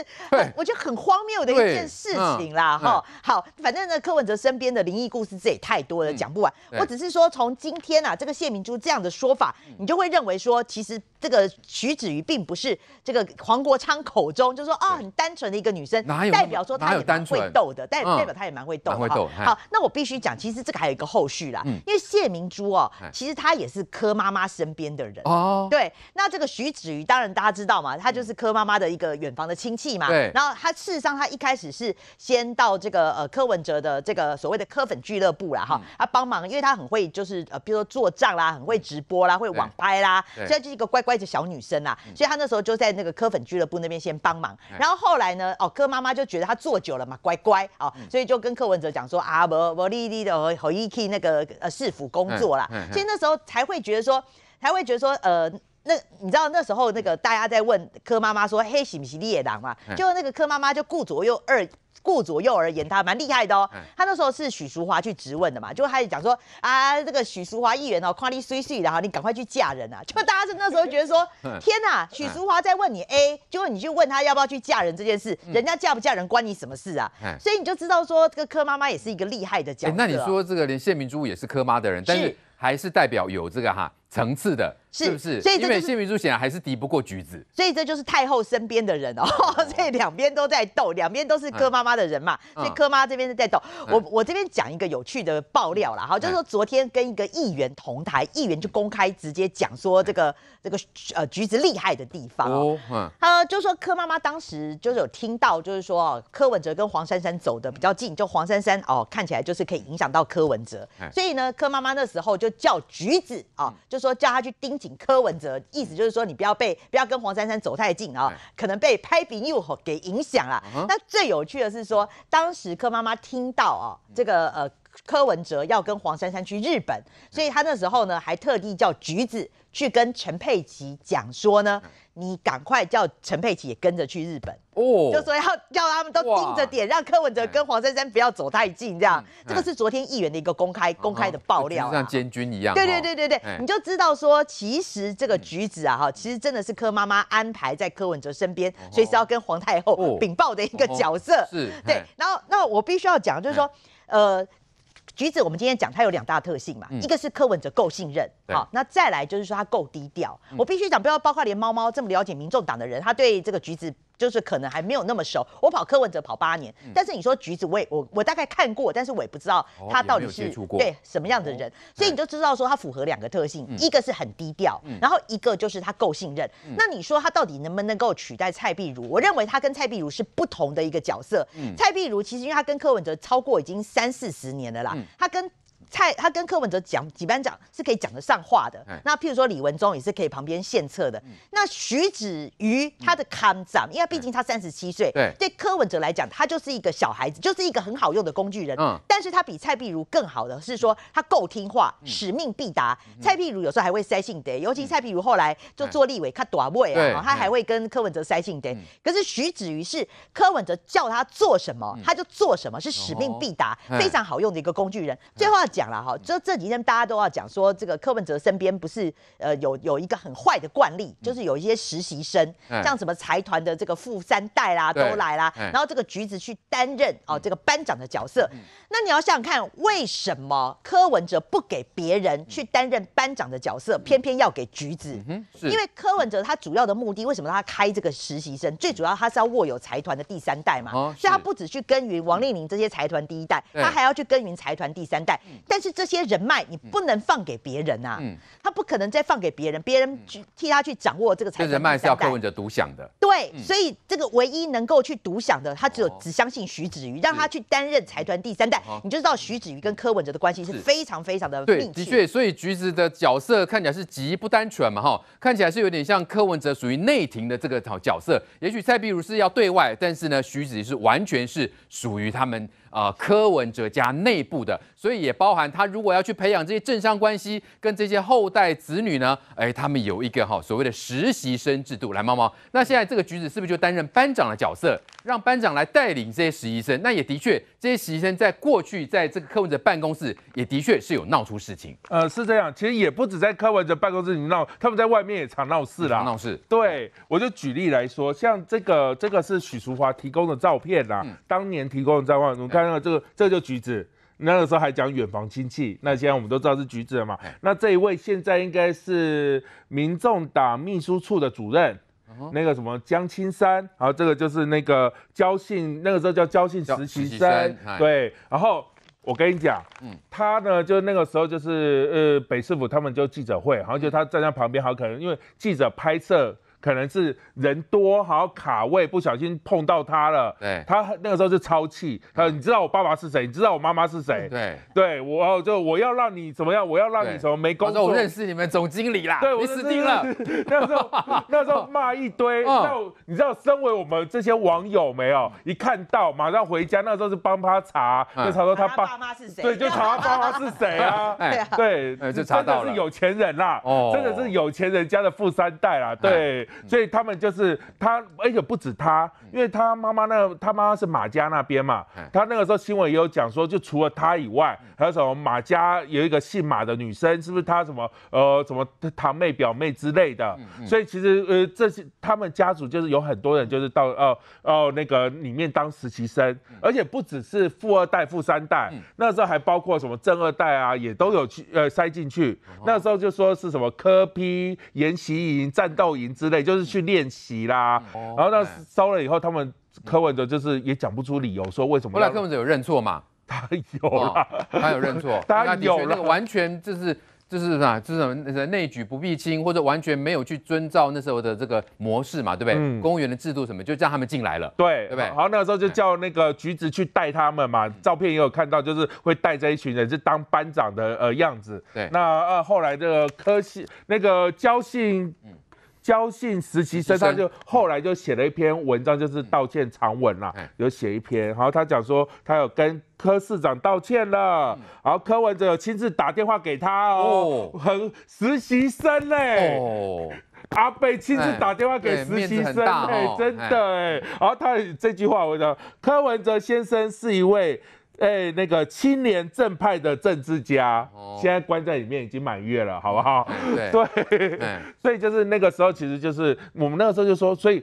我觉得很荒谬的一件事情啦，哈。好，反正呢，柯文哲身边的灵异故事这也太多了，讲不完。我只是说，从今天啊，这个谢明珠这样的说法，你就会认为说，其实这个徐子瑜并不是这个黄国昌口中就说啊很单纯的一个女生，代表说她也单会。逗的，但代表他也蛮会逗哈。好，那我必须讲，其实这个还有一个后续啦，因为谢明珠哦，其实她也是柯妈妈身边的人哦。对，那这个徐子瑜，当然大家知道嘛，她就是柯妈妈的一个远房的亲戚嘛。对。然后她事实上，她一开始是先到这个呃柯文哲的这个所谓的柯粉俱乐部啦哈，她帮忙，因为她很会就是呃比如说做账啦，很会直播啦，会网拍啦，现在就是一个乖乖的小女生啦，所以她那时候就在那个柯粉俱乐部那边先帮忙。然后后来呢，哦柯妈妈就觉得她做久了嘛，乖。乖啊，所以就跟柯文哲讲说啊，我我力力的和一 k 那个呃市府工作啦，所以那时候才会觉得说，才会觉得说，呃，那你知道那时候那个大家在问柯妈妈说，嘿，是不系猎狼嘛？就那个柯妈妈就顾左右二。顾左右而言他，蛮厉害的哦。他那时候是许淑华去质问的嘛，就开始讲说啊，这个许淑华议员哦，夸你衰衰的哈，你赶快去嫁人啊！就大家是那时候觉得说，天哪，许淑华在问你 A，就问你去问他要不要去嫁人这件事，人家嫁不嫁人关你什么事啊？所以你就知道说，这个柯妈妈也是一个厉害的角色。那你说这个连谢明珠也是柯妈的人，但是还是代表有这个哈层次的。是不是？所以这边姓明珠显然还是敌不过橘子，所以这就是太后身边的人哦。所以两边都在斗，两边都是柯妈妈的人嘛。所以柯妈妈这边是在斗。我我这边讲一个有趣的爆料了哈，就是说昨天跟一个议员同台，议员就公开直接讲说这个这个呃橘子厉害的地方哦。嗯。呃，就说柯妈妈当时就是有听到，就是说柯文哲跟黄珊珊走的比较近，就黄珊珊哦看起来就是可以影响到柯文哲，所以呢柯妈妈那时候就叫橘子啊，就说叫他去盯。请柯文哲，意思就是说，你不要被不要跟黄珊珊走太近啊，可能被拍屏又惑给影响了。那最有趣的是说，当时柯妈妈听到啊，这个呃柯文哲要跟黄珊珊去日本，所以他那时候呢还特地叫橘子。去跟陈佩琪讲说呢，你赶快叫陈佩琪也跟着去日本哦，就说要叫他们都盯着点，让柯文哲跟黄珊珊不要走太近，这样。这个是昨天议员的一个公开公开的爆料，就像监军一样。对对对对对，你就知道说，其实这个橘子啊哈，其实真的是柯妈妈安排在柯文哲身边，随时要跟皇太后禀报的一个角色。是对，然后那我必须要讲，就是说，呃。橘子，我们今天讲它有两大特性嘛，一个是柯文者够信任，好，那再来就是说他够低调。我必须讲，不要包括连猫猫这么了解民众党的人，他对这个橘子。就是可能还没有那么熟，我跑柯文哲跑八年，但是你说橘子，我也我我大概看过，但是我也不知道他到底是对什么样的人，所以你就知道说他符合两个特性，一个是很低调，然后一个就是他够信任。那你说他到底能不能够取代蔡碧如？我认为他跟蔡碧如是不同的一个角色。蔡碧如其实因为他跟柯文哲超过已经三四十年了啦，他跟。蔡他跟柯文哲讲，几班长是可以讲得上话的。那譬如说李文忠也是可以旁边献策的。那徐子瑜他的抗战，因为毕竟他三十七岁，对，对柯文哲来讲，他就是一个小孩子，就是一个很好用的工具人。嗯。但是他比蔡碧如更好的是说他够听话，使命必达。蔡碧如有时候还会塞信的，尤其蔡碧如后来就做立委，他短位啊，他还会跟柯文哲塞信的。可是徐子瑜是柯文哲叫他做什么，他就做什么，是使命必达，非常好用的一个工具人。最后讲。讲了哈，这这几天大家都要讲说，这个柯文哲身边不是呃有有一个很坏的惯例，就是有一些实习生，像什么财团的这个富三代啦都来啦，然后这个橘子去担任哦这个班长的角色。那你要想想看，为什么柯文哲不给别人去担任班长的角色，偏偏要给橘子？因为柯文哲他主要的目的，为什么他开这个实习生？最主要他是要握有财团的第三代嘛，所以他不止去耕耘王丽玲这些财团第一代，他还要去耕耘财团第三代。但是这些人脉你不能放给别人啊，他不可能再放给别人，别人去替他去掌握这个财团人脉是要柯文哲独享的。对，所以这个唯一能够去独享的，他只有只相信徐子瑜，让他去担任财团第三代。你就知道徐子瑜跟柯文哲的关系是非常非常的密切。对，的确，所以橘子的角色看起来是极不单纯嘛，哈，看起来是有点像柯文哲属于内廷的这个角色。也许蔡壁如是要对外，但是呢，徐子瑜是完全是属于他们。啊，柯文哲家内部的，所以也包含他如果要去培养这些政商关系，跟这些后代子女呢，哎，他们有一个哈所谓的实习生制度。来，猫猫，那现在这个橘子是不是就担任班长的角色，让班长来带领这些实习生？那也的确，这些实习生在过去在这个柯文哲办公室也的确是有闹出事情。呃，是这样，其实也不止在柯文哲办公室里闹，他们在外面也常闹事啦。闹事。对，我就举例来说，像这个，这个是许淑华提供的照片啊，当年提供的照片，你看。这个，这就橘子。那个时候还讲远房亲戚，那现在我们都知道是橘子了嘛。那这一位现在应该是民众党秘书处的主任，那个什么江青山。然后这个就是那个交信，那个时候叫交信实习生。对，然后我跟你讲，嗯，他呢，就那个时候就是呃，北市府他们就记者会，然后就他站在旁边，好可能因为记者拍摄。可能是人多，好卡位，不小心碰到他了。对他那个时候是超气，他说：“你知道我爸爸是谁？你知道我妈妈是谁？”对，对我就我要让你怎么样？我要让你什么？没工作？我认识你们总经理啦。”对，我死定了。那时候 那时候骂一堆，那你知道身为我们这些网友没有一看到，马上回家。那时候是帮他查，就查到他爸、妈是谁？对，就查他爸妈是谁啊？对，就查到真的是有钱人啦，真的是有钱人家的富三代啦，对。所以他们就是他，而且不止他，因为他妈妈那个，他妈妈是马家那边嘛。他那个时候新闻也有讲说，就除了他以外，还有什么马家有一个姓马的女生，是不是他什么呃什么堂妹表妹之类的？所以其实呃，这些他们家族就是有很多人就是到哦哦那个里面当实习生，而且不只是富二代、富三代，那时候还包括什么正二代啊，也都有去呃塞进去。那时候就说是什么科批研习营、战斗营之类。就是去练习啦，然后那烧了以后，他们柯文哲就是也讲不出理由说为什么。后来柯文哲有认错嘛？他有他有认错。家有了，完全就是就是啊，就是什内举不避亲，或者完全没有去遵照那时候的这个模式嘛，对不对？嗯。公务员的制度什么，就叫他们进来了，对，对不对？然后那个时候就叫那个橘子去带他们嘛，照片也有看到，就是会带这一群人，就当班长的呃样子。对，那呃后来的科系那个交信。交信实习生，他就后来就写了一篇文章，就是道歉长文啦，有写一篇。然后他讲说，他有跟柯市长道歉了。然后柯文哲有亲自打电话给他哦，很实习生嘞，阿贝亲自打电话给实习生，哎，真的哎。然后他这句话，我讲柯文哲先生是一位。哎，那个青年正派的政治家，哦、现在关在里面已经满月了，好不好？对，所以就是那个时候，其实就是我们那个时候就说，所以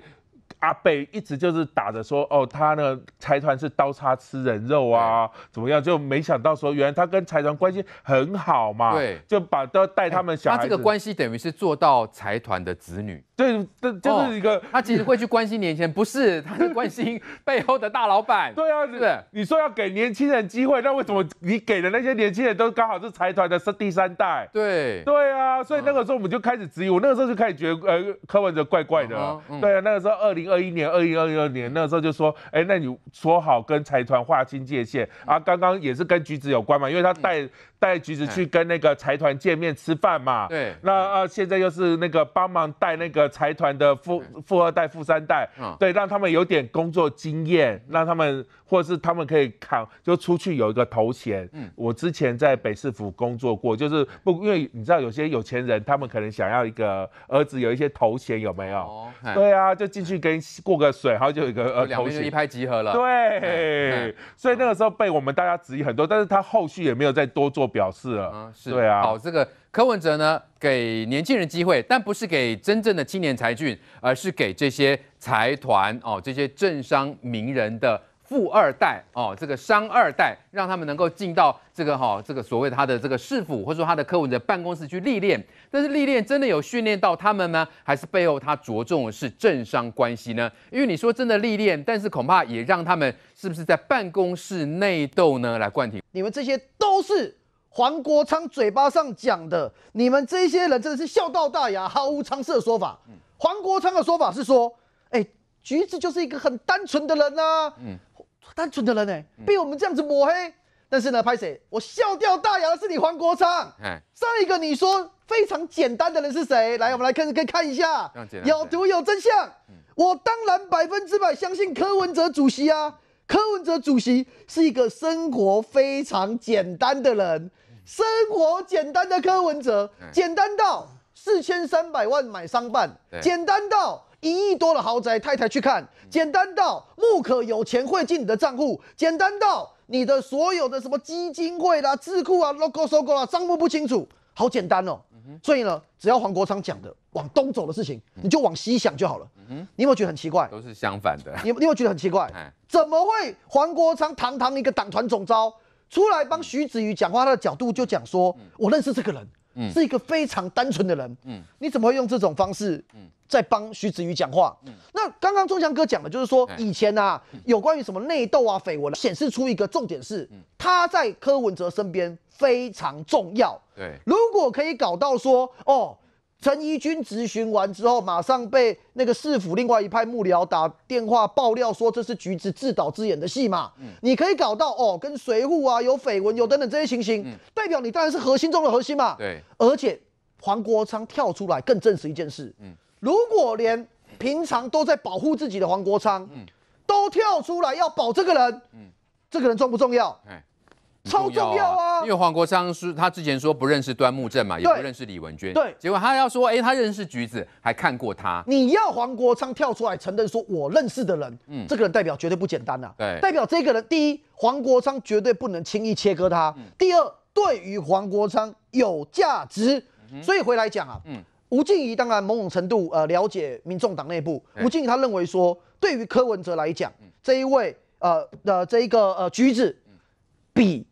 阿北一直就是打着说，哦，他呢财团是刀叉吃人肉啊，怎么样？就没想到说，原来他跟财团关系很好嘛，对，就把都带他们小孩，这个关系等于是做到财团的子女。对，这就是一个他其实会去关心年轻人，不是，他是关心 背后的大老板。对啊，是是？你说要给年轻人机会，那为什么你给的那些年轻人都刚好是财团的第三代？对，对啊，所以那个时候我们就开始质疑，我那个时候就开始觉得，呃，柯文哲怪怪的。对啊，那个时候二零二一年、二零二二年，那个时候就说，哎，那你说好跟财团划清界限。啊？刚刚也是跟橘子有关嘛，因为他带。带橘子去跟那个财团见面吃饭嘛？对，那啊现在又是那个帮忙带那个财团的富富二代、富三代，对，让他们有点工作经验，让他们或者是他们可以扛，就出去有一个头衔。嗯，我之前在北市府工作过，就是不因为你知道有些有钱人，他们可能想要一个儿子有一些头衔有没有？哦，对啊，就进去跟过个水，好后就有一个呃头衔。一拍即合了。对，所以那个时候被我们大家质疑很多，但是他后续也没有再多做。表示了啊，是对啊，好，这个柯文哲呢给年轻人机会，但不是给真正的青年才俊，而是给这些财团哦，这些政商名人的富二代哦，这个商二代，让他们能够进到这个哈，这个所谓他的这个市府，或者说他的柯文哲办公室去历练。但是历练真的有训练到他们呢，还是背后他着重是政商关系呢？因为你说真的历练，但是恐怕也让他们是不是在办公室内斗呢？来冠廷，你们这些都是。黄国昌嘴巴上讲的，你们这些人真的是笑到大牙，毫无常识的说法。黄国昌的说法是说，哎，橘子就是一个很单纯的人呐，单纯的人呢，被我们这样子抹黑。但是呢拍谁？我笑掉大牙的是你黄国昌。上一个你说非常简单的人是谁？来，我们来可以看一下，有图有真相。我当然百分之百相信柯文哲主席啊，柯文哲主席是一个生活非常简单的人。生活简单的柯文哲，简单到四千三百万买商办，简单到一亿多的豪宅太太去看，简单到木可有钱汇进你的账户，简单到你的所有的什么基金会啦、智库啊、logo logo 啦，账目不清楚，好简单哦。所以呢，只要黄国昌讲的往东走的事情，你就往西想就好了。你有没有觉得很奇怪？都是相反的。你你有没有觉得很奇怪？怎么会黄国昌堂堂一个党团总召？出来帮徐子瑜讲话，他的角度就讲说，我认识这个人，是一个非常单纯的人。嗯，你怎么会用这种方式？在帮徐子瑜讲话。那刚刚钟祥哥讲的就是说以前啊，有关于什么内斗啊、绯闻，显示出一个重点是他在柯文哲身边非常重要。如果可以搞到说，哦。陈怡君质询完之后，马上被那个市府另外一派幕僚打电话爆料说，这是橘子自导自演的戏嘛？嗯，你可以搞到哦，跟随户啊有绯闻，有等等这些情形，代表你当然是核心中的核心嘛。对，而且黄国昌跳出来更证实一件事。嗯，如果连平常都在保护自己的黄国昌，嗯，都跳出来要保这个人，嗯，这个人重不重要？哎。超重要啊！因为黄国昌是他之前说不认识端木正嘛，也不认识李文娟，对，结果他要说，哎，他认识橘子，还看过他。你要黄国昌跳出来承认说，我认识的人，嗯，这个人代表绝对不简单啊，对，代表这个人，第一，黄国昌绝对不能轻易切割他；，第二，对于黄国昌有价值，所以回来讲啊，吴静怡当然某种程度呃了解民众党内部，吴静他认为说，对于柯文哲来讲，这一位呃的这一个呃橘子，比。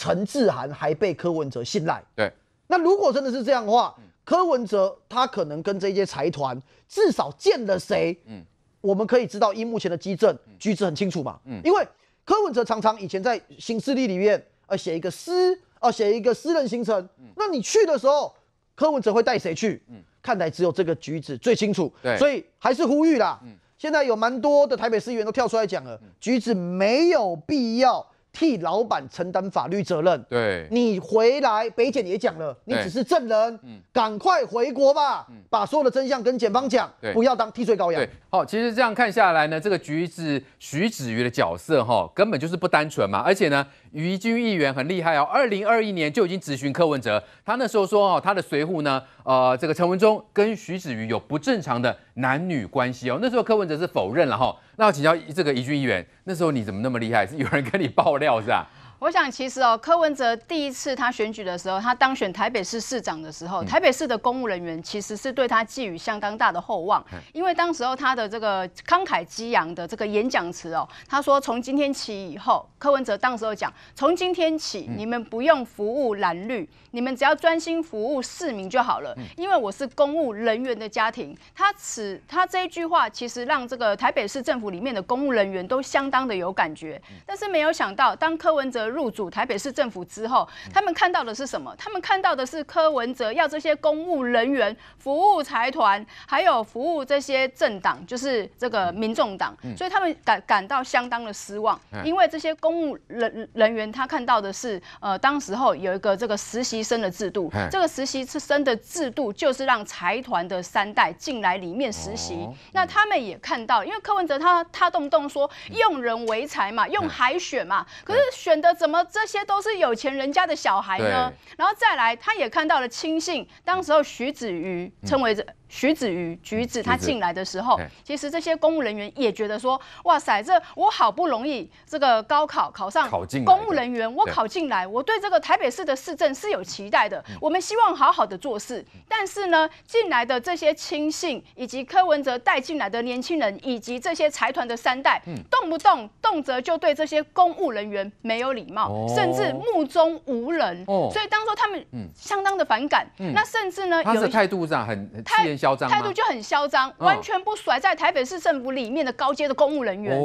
陈志涵还被柯文哲信赖，对。那如果真的是这样的话，柯文哲他可能跟这些财团至少见了谁？嗯，我们可以知道，依目前的基证，举止很清楚嘛。嗯，因为柯文哲常常以前在新势力里面，呃，写一个私，呃，写一个私人行程。嗯，那你去的时候，柯文哲会带谁去？嗯，看来只有这个举止最清楚。对，所以还是呼吁啦。嗯，现在有蛮多的台北市议员都跳出来讲了，举止没有必要。替老板承担法律责任。对，你回来，北检也讲了，你只是证人，赶快回国吧，把所有的真相跟检方讲，不要当替罪羔羊。好，其实这样看下来呢，这个橘子徐子瑜的角色哈，根本就是不单纯嘛。而且呢，宜君议员很厉害哦，二零二一年就已经咨询柯文哲，他那时候说哦，他的随扈呢，呃，这个陈文忠跟徐子瑜有不正常的男女关系哦。那时候柯文哲是否认了哈，那请教这个宜君议员，那时候你怎么那么厉害？是有人跟你爆料是吧？我想，其实哦，柯文哲第一次他选举的时候，他当选台北市市长的时候，台北市的公务人员其实是对他寄予相当大的厚望，因为当时候他的这个慷慨激昂的这个演讲词哦，他说从今天起以后，柯文哲当时候讲，从今天起，你们不用服务蓝绿，你们只要专心服务市民就好了，因为我是公务人员的家庭，他此他这一句话其实让这个台北市政府里面的公务人员都相当的有感觉，但是没有想到，当柯文哲。入主台北市政府之后，他们看到的是什么？他们看到的是柯文哲要这些公务人员服务财团，还有服务这些政党，就是这个民众党。所以他们感感到相当的失望，因为这些公务人人员他看到的是，呃，当时候有一个这个实习生的制度，这个实习生的制度就是让财团的三代进来里面实习。那他们也看到，因为柯文哲他他动不动说用人为才嘛，用海选嘛，可是选的。怎么这些都是有钱人家的小孩呢？然后再来，他也看到了亲信，当时候徐子瑜称为这徐子瑜、橘子，他进来的时候，其实这些公务人员也觉得说，哇塞，这我好不容易这个高考考上，考进公务人员，我考进来，我对这个台北市的市政是有期待的，我们希望好好的做事。但是呢，进来的这些亲信以及柯文哲带进来的年轻人，以及这些财团的三代，动不动动辄就对这些公务人员没有礼。甚至目中无人，所以当初他们相当的反感。那甚至呢，他的态度上很气焰嚣张，态度就很嚣张，完全不甩在台北市政府里面的高阶的公务人员。